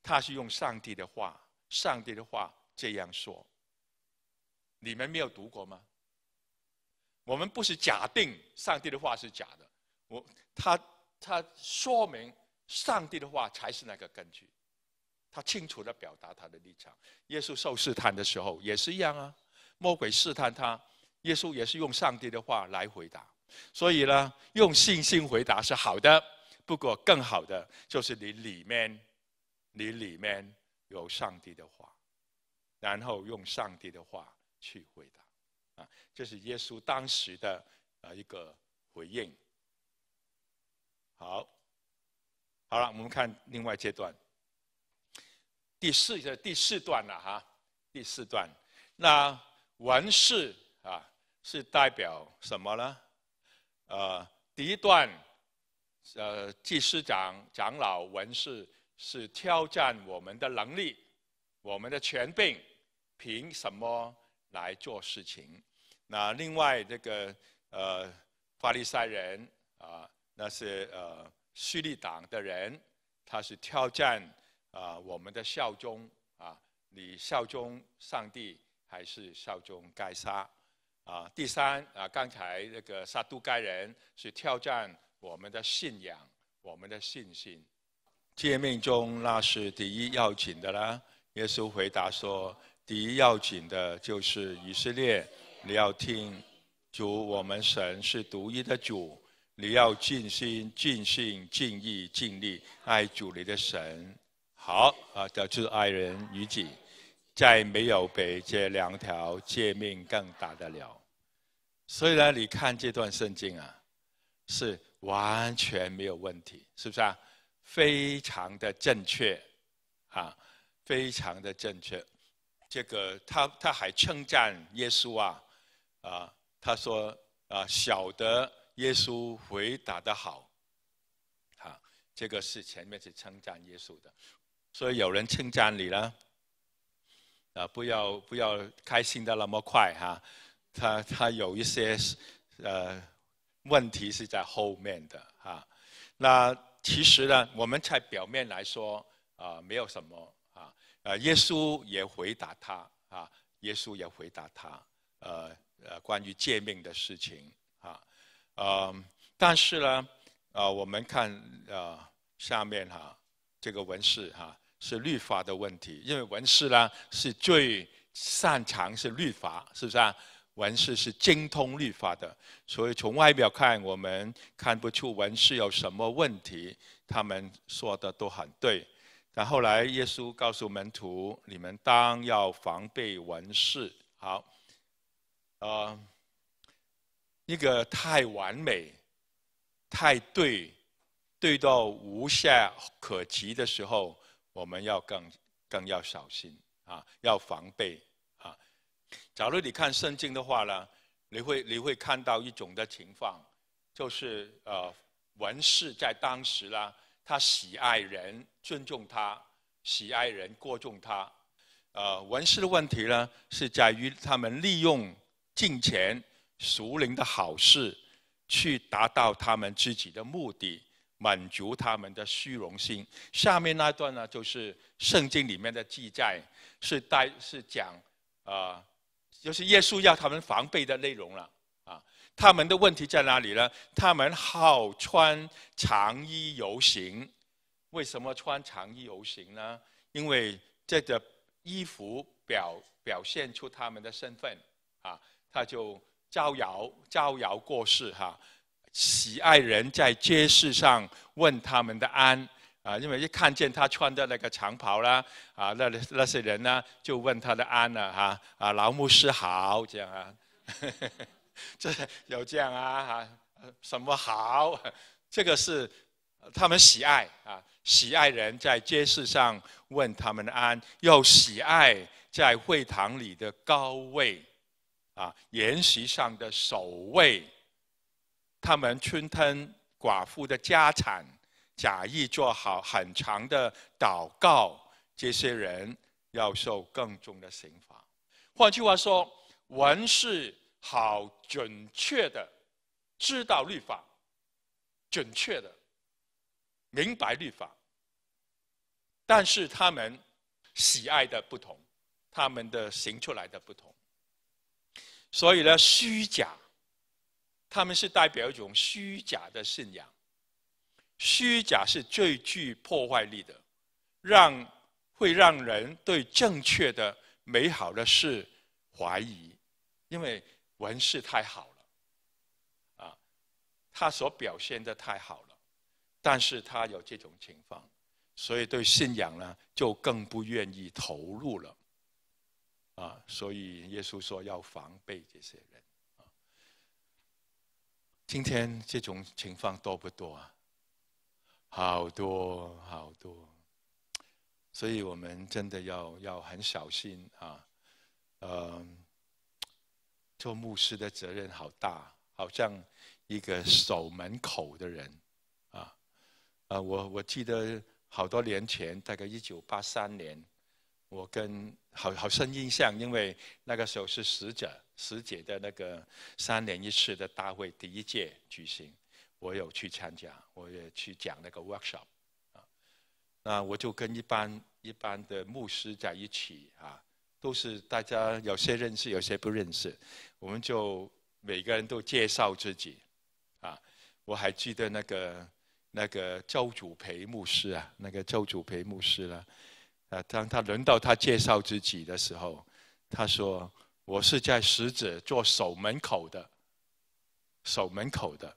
他是用上帝的话，上帝的话这样说。你们没有读过吗？我们不是假定上帝的话是假的，我他他说明上帝的话才是那个根据，他清楚的表达他的立场。耶稣受试探的时候也是一样啊，魔鬼试探他，耶稣也是用上帝的话来回答。所以呢，用信心回答是好的。不过，更好的就是你里面，你里面有上帝的话，然后用上帝的话去回答，啊，这是耶稣当时的啊一个回应。好，好了，我们看另外阶段，第四的第四段了哈，第四段，那文士啊是代表什么呢？呃，第一段。呃，祭司长、长老、文士是挑战我们的能力、我们的权柄，凭什么来做事情？那另外这个呃，法利赛人啊，那些呃，叙利党的人，他是挑战啊我们的效忠啊，你效忠上帝还是效忠该杀？啊，第三啊，刚才那个撒都该人是挑战。我们的信仰，我们的信心，诫命中那是第一要紧的啦。耶稣回答说：“第一要紧的就是以色列，你要听，主我们神是独一的主，你要尽心、尽性、尽意、尽力爱主你的神。好啊，这就是爱人与己，再没有比这两条诫命更大的了。所以呢，你看这段圣经啊，是。”完全没有问题，是不是啊？非常的正确，啊，非常的正确。这个他他还称赞耶稣啊，啊，他说啊，晓得耶稣回答的好，啊，这个是前面是称赞耶稣的。所以有人称赞你了，啊，不要不要开心的那么快哈，他他有一些呃。问题是在后面的啊，那其实呢，我们在表面来说啊，没有什么啊，呃，耶稣也回答他啊，耶稣也回答他，呃呃，关于诫命的事情啊，呃，但是呢，啊，我们看啊，下面哈，这个文士哈是律法的问题，因为文士呢是最擅长是律法，是不是啊？文士是精通律法的，所以从外表看，我们看不出文士有什么问题。他们说的都很对，但后来耶稣告诉门徒：“你们当要防备文士。”好，呃，一个太完美、太对、对到无懈可击的时候，我们要更更要小心啊，要防备。假如你看圣经的话呢，你会你会看到一种的情况，就是呃，文士在当时呢，他喜爱人，尊重他，喜爱人，过重他。呃，文士的问题呢，是在于他们利用金钱熟灵的好事，去达到他们自己的目的，满足他们的虚荣心。下面那段呢，就是圣经里面的记载，是带是讲呃，就是耶稣要他们防备的内容了啊！他们的问题在哪里呢？他们好穿长衣游行，为什么穿长衣游行呢？因为这个衣服表表现出他们的身份啊，他就招摇招摇过市哈，喜爱人在街市上问他们的安。啊，因为一看见他穿的那个长袍啦，啊，那那些人呢，就问他的安了哈，啊，老牧师好，这样啊，这有这样啊，哈，什么好？这个是他们喜爱啊，喜爱人在街市上问他们的安，又喜爱在会堂里的高位，啊，筵席上的首位，他们侵吞寡妇的家产。假意做好很长的祷告，这些人要受更重的刑罚。换句话说，文是好准确的知道律法，准确的明白律法，但是他们喜爱的不同，他们的行出来的不同。所以呢，虚假，他们是代表一种虚假的信仰。虚假是最具破坏力的，让会让人对正确的、美好的事怀疑，因为文饰太好了，啊，他所表现的太好了，但是他有这种情况，所以对信仰呢就更不愿意投入了，啊，所以耶稣说要防备这些人。今天这种情况多不多啊？好多好多，所以我们真的要要很小心啊！呃，做牧师的责任好大，好像一个守门口的人啊！啊，我我记得好多年前，大概一九八三年，我跟好好深印象，因为那个时候是死者死者的那个三年一次的大会第一届举行。我有去参加，我也去讲那个 workshop 啊。那我就跟一般一般的牧师在一起啊，都是大家有些认识，有些不认识。我们就每个人都介绍自己啊。我还记得那个那个周祖培牧师啊，那个周祖培牧师呢、啊，当他轮到他介绍自己的时候，他说：“我是在死者做守门口的，守门口的。”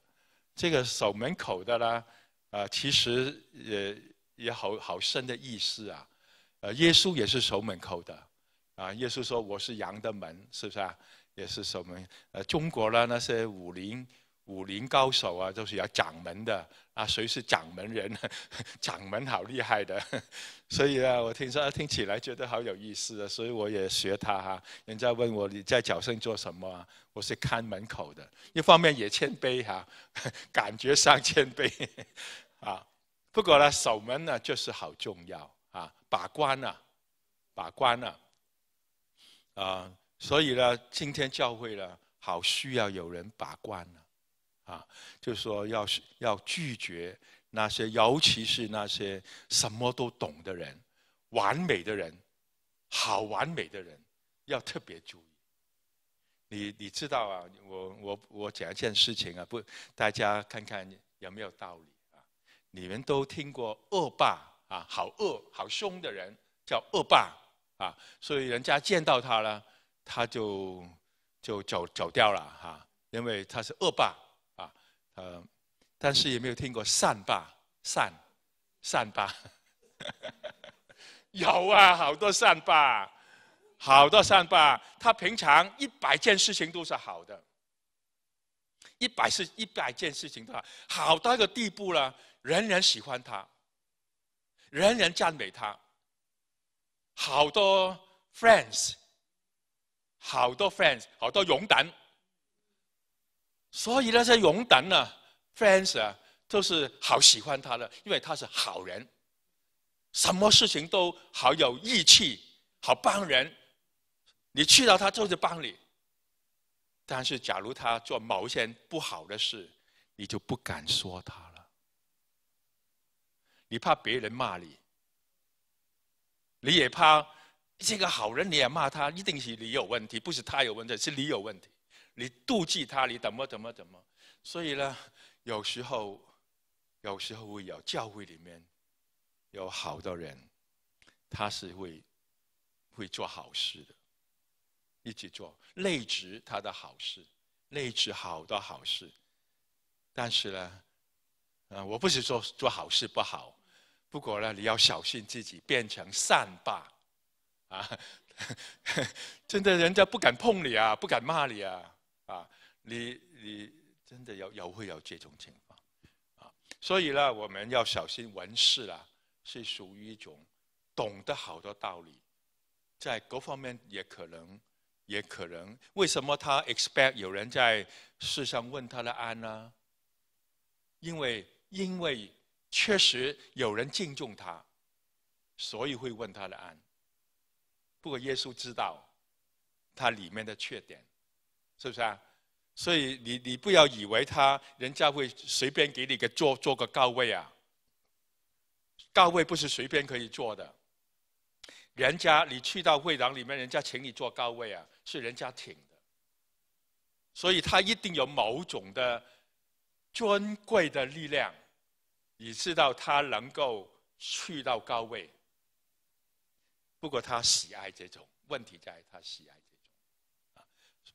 这个守门口的呢，啊，其实也也好好深的意思啊，呃，耶稣也是守门口的，啊，耶稣说我是羊的门，是不是啊？也是守门，呃，中国呢那些武林。武林高手啊，都是要掌门的啊，谁是掌门人？掌门好厉害的，所以呢，我听说听起来觉得好有意思啊，所以我也学他哈。人家问我你在角圣做什么？我是看门口的，一方面也谦卑哈，感觉上谦卑啊。不过呢，守门呢就是好重要啊，把关呢，把关呢，啊，所以呢，今天教会呢，好需要有人把关呢。啊，就是说，要是要拒绝那些，尤其是那些什么都懂的人、完美的人、好完美的人，要特别注意。你你知道啊，我我我讲一件事情啊，不，大家看看有没有道理啊？你们都听过恶霸啊，好恶、好凶的人叫恶霸啊，所以人家见到他了，他就就走走掉了哈，因为他是恶霸。呃，但是也没有听过善霸，善，善霸。有啊，好多善霸，好多善霸。他平常一百件事情都是好的，一百事一百件事情都好到一个地步了，人人喜欢他，人人赞美他，好多 friends，好多 friends，好多勇敢。所以那些勇敢呢，fans 啊，都是好喜欢他的，因为他是好人，什么事情都好有义气，好帮人。你去到他就是帮你。但是假如他做某一些不好的事，你就不敢说他了。你怕别人骂你，你也怕这个好人你也骂他，一定是你有问题，不是他有问题，是你有问题。你妒忌他，你怎么怎么怎么？所以呢，有时候，有时候会有教会里面有好的人，他是会会做好事的，一起做累值他的好事，累值好多好事。但是呢，啊，我不是说做好事不好，不过呢，你要小心自己变成善霸，啊，真的，人家不敢碰你啊，不敢骂你啊。啊，你你真的有有会有这种情况，啊，所以呢，我们要小心文士啦，是属于一种懂得好多道理，在各方面也可能也可能。为什么他 expect 有人在世上问他的安呢？因为因为确实有人敬重他，所以会问他的安。不过耶稣知道他里面的缺点。是不是啊？所以你你不要以为他人家会随便给你个坐坐个高位啊。高位不是随便可以坐的。人家你去到会场里面，人家请你坐高位啊，是人家请的。所以他一定有某种的尊贵的力量，你知道他能够去到高位。不过他喜爱这种问题，在他喜爱。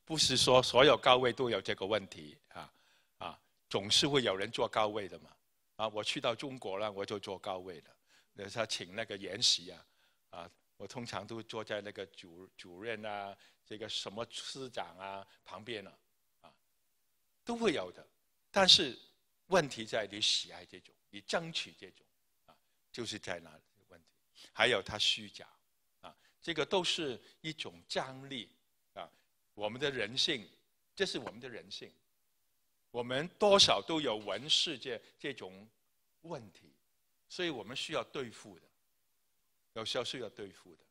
不是说所有高位都有这个问题啊，啊，总是会有人坐高位的嘛，啊，我去到中国了，我就坐高位了，那他请那个研习啊，啊，我通常都坐在那个主主任啊，这个什么司长啊旁边了，啊，都会有的，但是问题在你喜爱这种，你争取这种，啊，就是在那问题，还有他虚假，啊，这个都是一种张力。我们的人性，这是我们的人性，我们多少都有文世界这种问题，所以我们需要对付的，有时候需要对付的。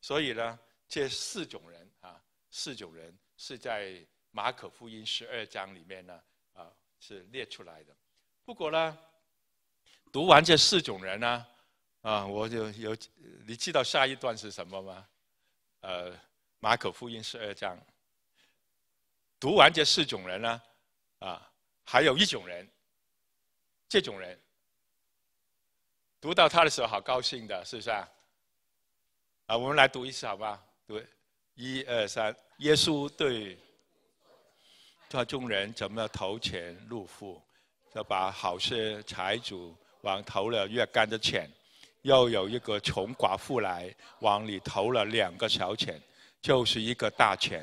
所以呢，这四种人啊，四种人是在马可福音十二章里面呢啊是列出来的。不过呢，读完这四种人呢，啊，我就有，你知道下一段是什么吗？呃，马可福音十二章。读完这四种人呢，啊，还有一种人，这种人，读到他的时候好高兴的，是不是啊？啊，我们来读一次好吗？读一二三，耶稣对，他众人怎么投钱入户，就把好些财主往投了若干的钱，又有一个穷寡妇来往里投了两个小钱，就是一个大钱。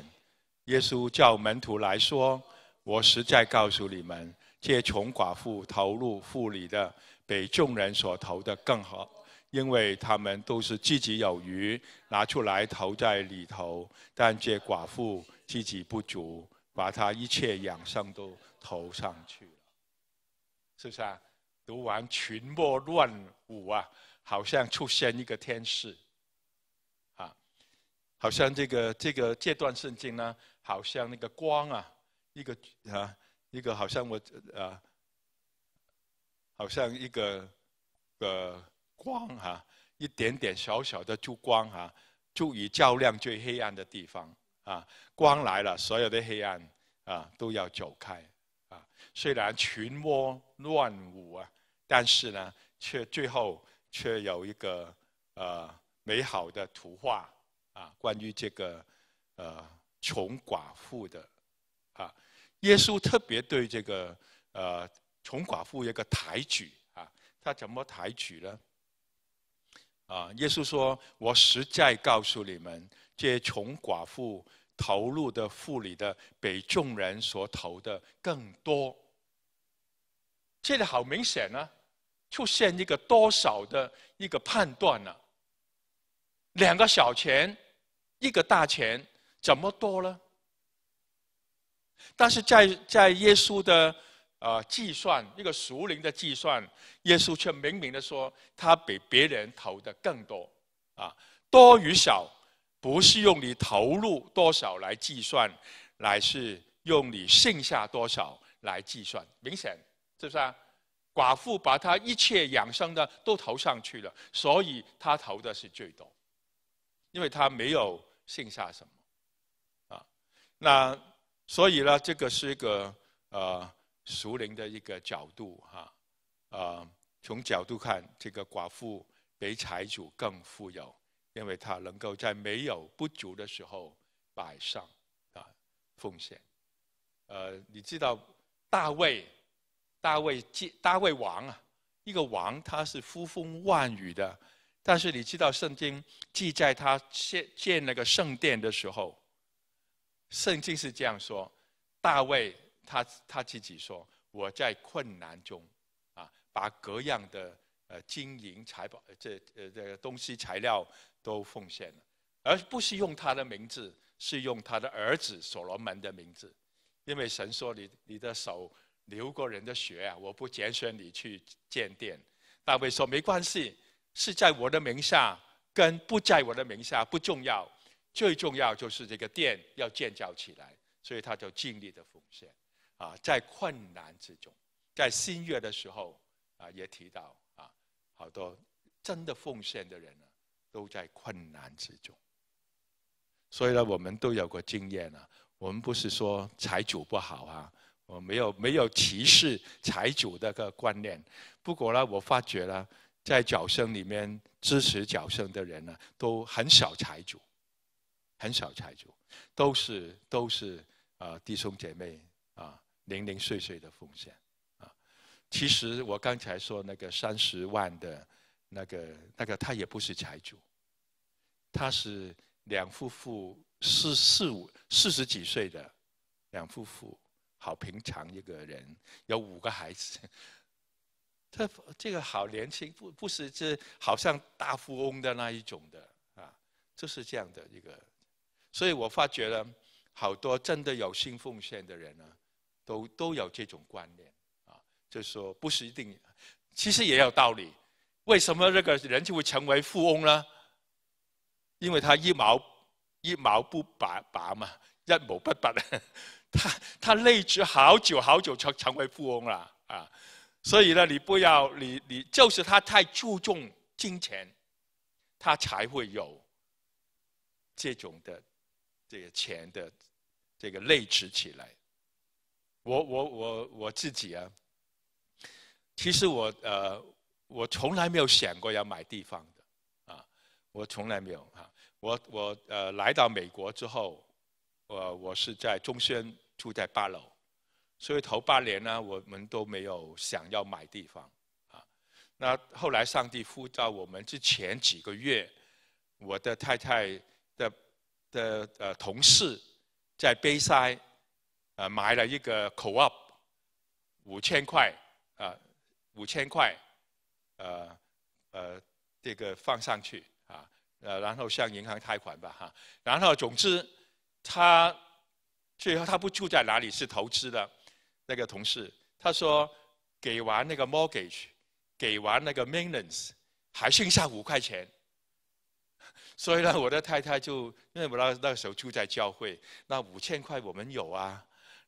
耶稣叫门徒来说：“我实在告诉你们，借穷寡妇投入富里的，比众人所投的更好，因为他们都是自己有余，拿出来投在里头；但这寡妇自己不足，把她一切养生都投上去了，是不是啊？读完群魔乱舞啊，好像出现一个天使，啊，好像这个这个这段圣经呢。”好像那个光啊，一个啊，一个好像我啊，好像一个呃光哈，一点点小小的烛光哈，足以照亮最黑暗的地方啊。光来了，所有的黑暗啊都要走开啊。虽然群魔乱舞啊，但是呢，却最后却有一个呃美好的图画啊。关于这个呃。穷寡妇的，啊，耶稣特别对这个呃穷寡妇一个抬举啊，他怎么抬举呢？啊，耶稣说：“我实在告诉你们，这穷寡妇投入的妇里的，比众人所投的更多。”这里好明显啊，出现一个多少的一个判断了。两个小钱，一个大钱。怎么多呢？但是在在耶稣的呃计算一个熟灵的计算，耶稣却明明的说，他比别人投的更多啊。多与少不是用你投入多少来计算，来是用你剩下多少来计算。明显是不是啊？寡妇把她一切养生的都投上去了，所以她投的是最多，因为她没有剩下什么。那所以呢，这个是一个呃熟龄的一个角度哈，呃，从角度看，这个寡妇比财主更富有，因为她能够在没有不足的时候摆上啊奉献。呃，你知道大卫，大卫大卫王啊，一个王他是呼风唤雨的，但是你知道圣经记载他建建那个圣殿的时候。圣经是这样说：大卫他他自己说，我在困难中，啊，把各样的呃金银财宝这呃这个东西材料都奉献了，而不是用他的名字，是用他的儿子所罗门的名字，因为神说你你的手流过人的血啊，我不拣选你去建殿。大卫说没关系，是在我的名下跟不在我的名下不重要。最重要就是这个店要建造起来，所以他就尽力的奉献，啊，在困难之中，在新月的时候，啊也提到啊，好多真的奉献的人呢，都在困难之中。所以呢，我们都有过经验呢。我们不是说财主不好啊，我没有没有歧视财主那个观念。不过呢，我发觉呢，在角生里面支持角生的人呢，都很少财主。很少财主，都是都是啊弟兄姐妹啊零零碎碎的奉献啊。其实我刚才说那个三十万的那个那个他也不是财主，他是两夫妇四四五四十几岁的两夫妇，好平常一个人，有五个孩子，他 这个好年轻，不不是这好像大富翁的那一种的啊，就是这样的一个。所以我发觉了，好多真的有心奉献的人呢，都都有这种观念啊，就是说不是一定，其实也有道理。为什么那个人就会成为富翁呢？因为他一毛一毛不拔拔嘛，一毛不拔，他他累积好久好久才成为富翁啦啊！所以呢，你不要你你就是他太注重金钱，他才会有这种的。这个钱的这个累值起来，我我我我自己啊，其实我呃我从来没有想过要买地方的啊，我从来没有啊，我我呃来到美国之后，我我是在中宣住在八楼，所以头八年呢我们都没有想要买地方啊，那后来上帝呼召我们之前几个月，我的太太的。的呃同事在杯塞呃买了一个 coop，五千块啊，五千块，呃呃这个放上去啊，呃然后向银行贷款吧哈，然后总之他最后他不住在哪里是投资的，那个同事他说给完那个 mortgage，给完那个 maintenance，还剩下五块钱。所以呢，我的太太就因为我那那时候住在教会，那五千块我们有啊，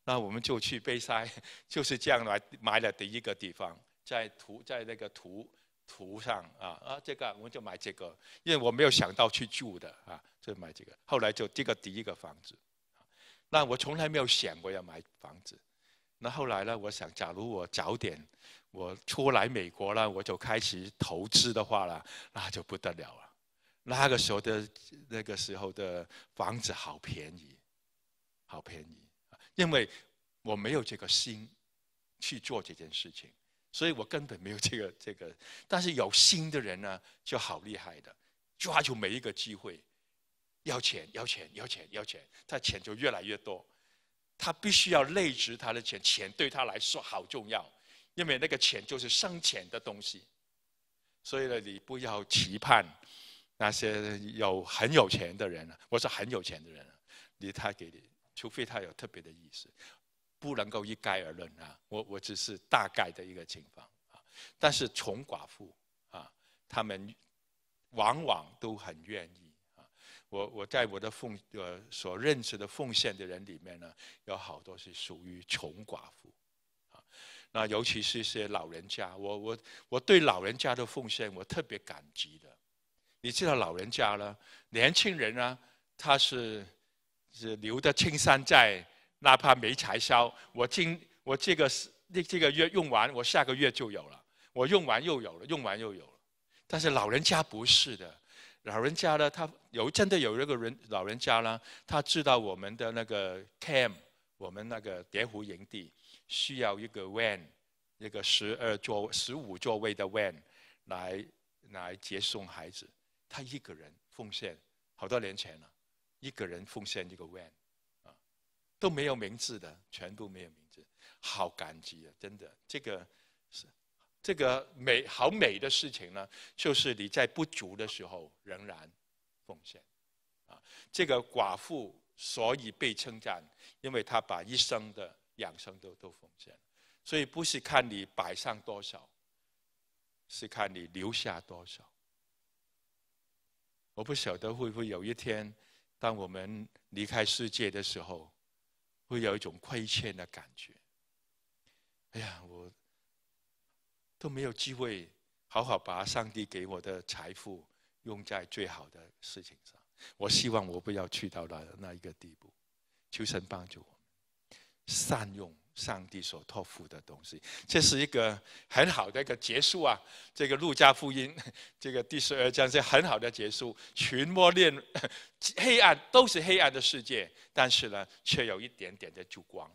那我们就去背塞，就是这样来买了第一个地方，在图在那个图图上啊啊，这个我们就买这个，因为我没有想到去住的啊，就买这个。后来就这个第一个房子，那我从来没有想过要买房子。那后来呢，我想，假如我早点我出来美国了，我就开始投资的话了，那就不得了了。那个时候的那个时候的房子好便宜，好便宜。因为我没有这个心去做这件事情，所以我根本没有这个这个。但是有心的人呢，就好厉害的，抓住每一个机会，要钱要钱要钱要钱，他钱就越来越多。他必须要累值他的钱，钱对他来说好重要，因为那个钱就是生钱的东西。所以呢，你不要期盼。那些有很有钱的人，我是很有钱的人，你他给你，除非他有特别的意思，不能够一概而论啊。我我只是大概的一个情况啊。但是穷寡妇啊，他们往往都很愿意啊。我我在我的奉呃所认识的奉献的人里面呢，有好多是属于穷寡妇啊。那尤其是一些老人家，我我我对老人家的奉献，我特别感激的。你知道老人家了，年轻人呢？他是是留得青山在，哪怕没柴烧。我今我这个是这个月用完，我下个月就有了。我用完又有了，用完又有了。但是老人家不是的，老人家呢？他有真的有一个人老人家呢，他知道我们的那个 camp，我们那个蝶湖营地需要一个 van，一个十二座、十五座位的 van 来来接送孩子。他一个人奉献，好多年前了，一个人奉献一个 van 啊，都没有名字的，全都没有名字，好感激啊！真的，这个是这个美好美的事情呢，就是你在不足的时候仍然奉献，啊，这个寡妇所以被称赞，因为她把一生的养生都都奉献，所以不是看你摆上多少，是看你留下多少。我不晓得会不会有一天，当我们离开世界的时候，会有一种亏欠的感觉。哎呀，我都没有机会好好把上帝给我的财富用在最好的事情上。我希望我不要去到那那一个地步，求神帮助我们善用。上帝所托付的东西，这是一个很好的一个结束啊！这个路加福音 这个第十二章是很好的结束。群魔恋 黑暗，都是黑暗的世界，但是呢，却有一点点的烛光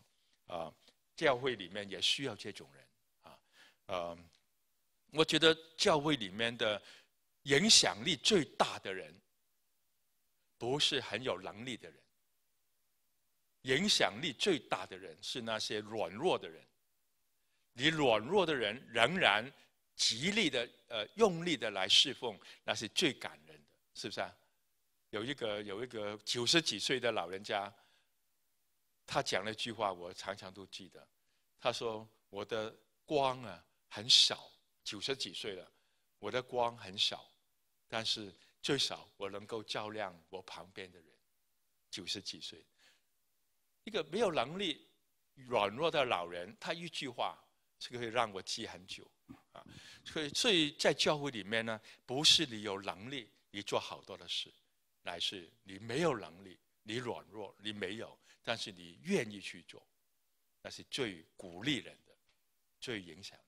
啊！教会里面也需要这种人啊！呃，我觉得教会里面的影响力最大的人，不是很有能力的人。影响力最大的人是那些软弱的人。你软弱的人仍然极力的、呃，用力的来侍奉，那是最感人的，是不是啊？有一个有一个九十几岁的老人家，他讲了一句话，我常常都记得。他说：“我的光啊很少，九十几岁了，我的光很少，但是最少我能够照亮我旁边的人。”九十几岁。一个没有能力、软弱的老人，他一句话是可以让我记很久，啊，所以所以在教会里面呢，不是你有能力，你做好多的事，乃是你没有能力，你软弱，你没有，但是你愿意去做，那是最鼓励人的，最影响。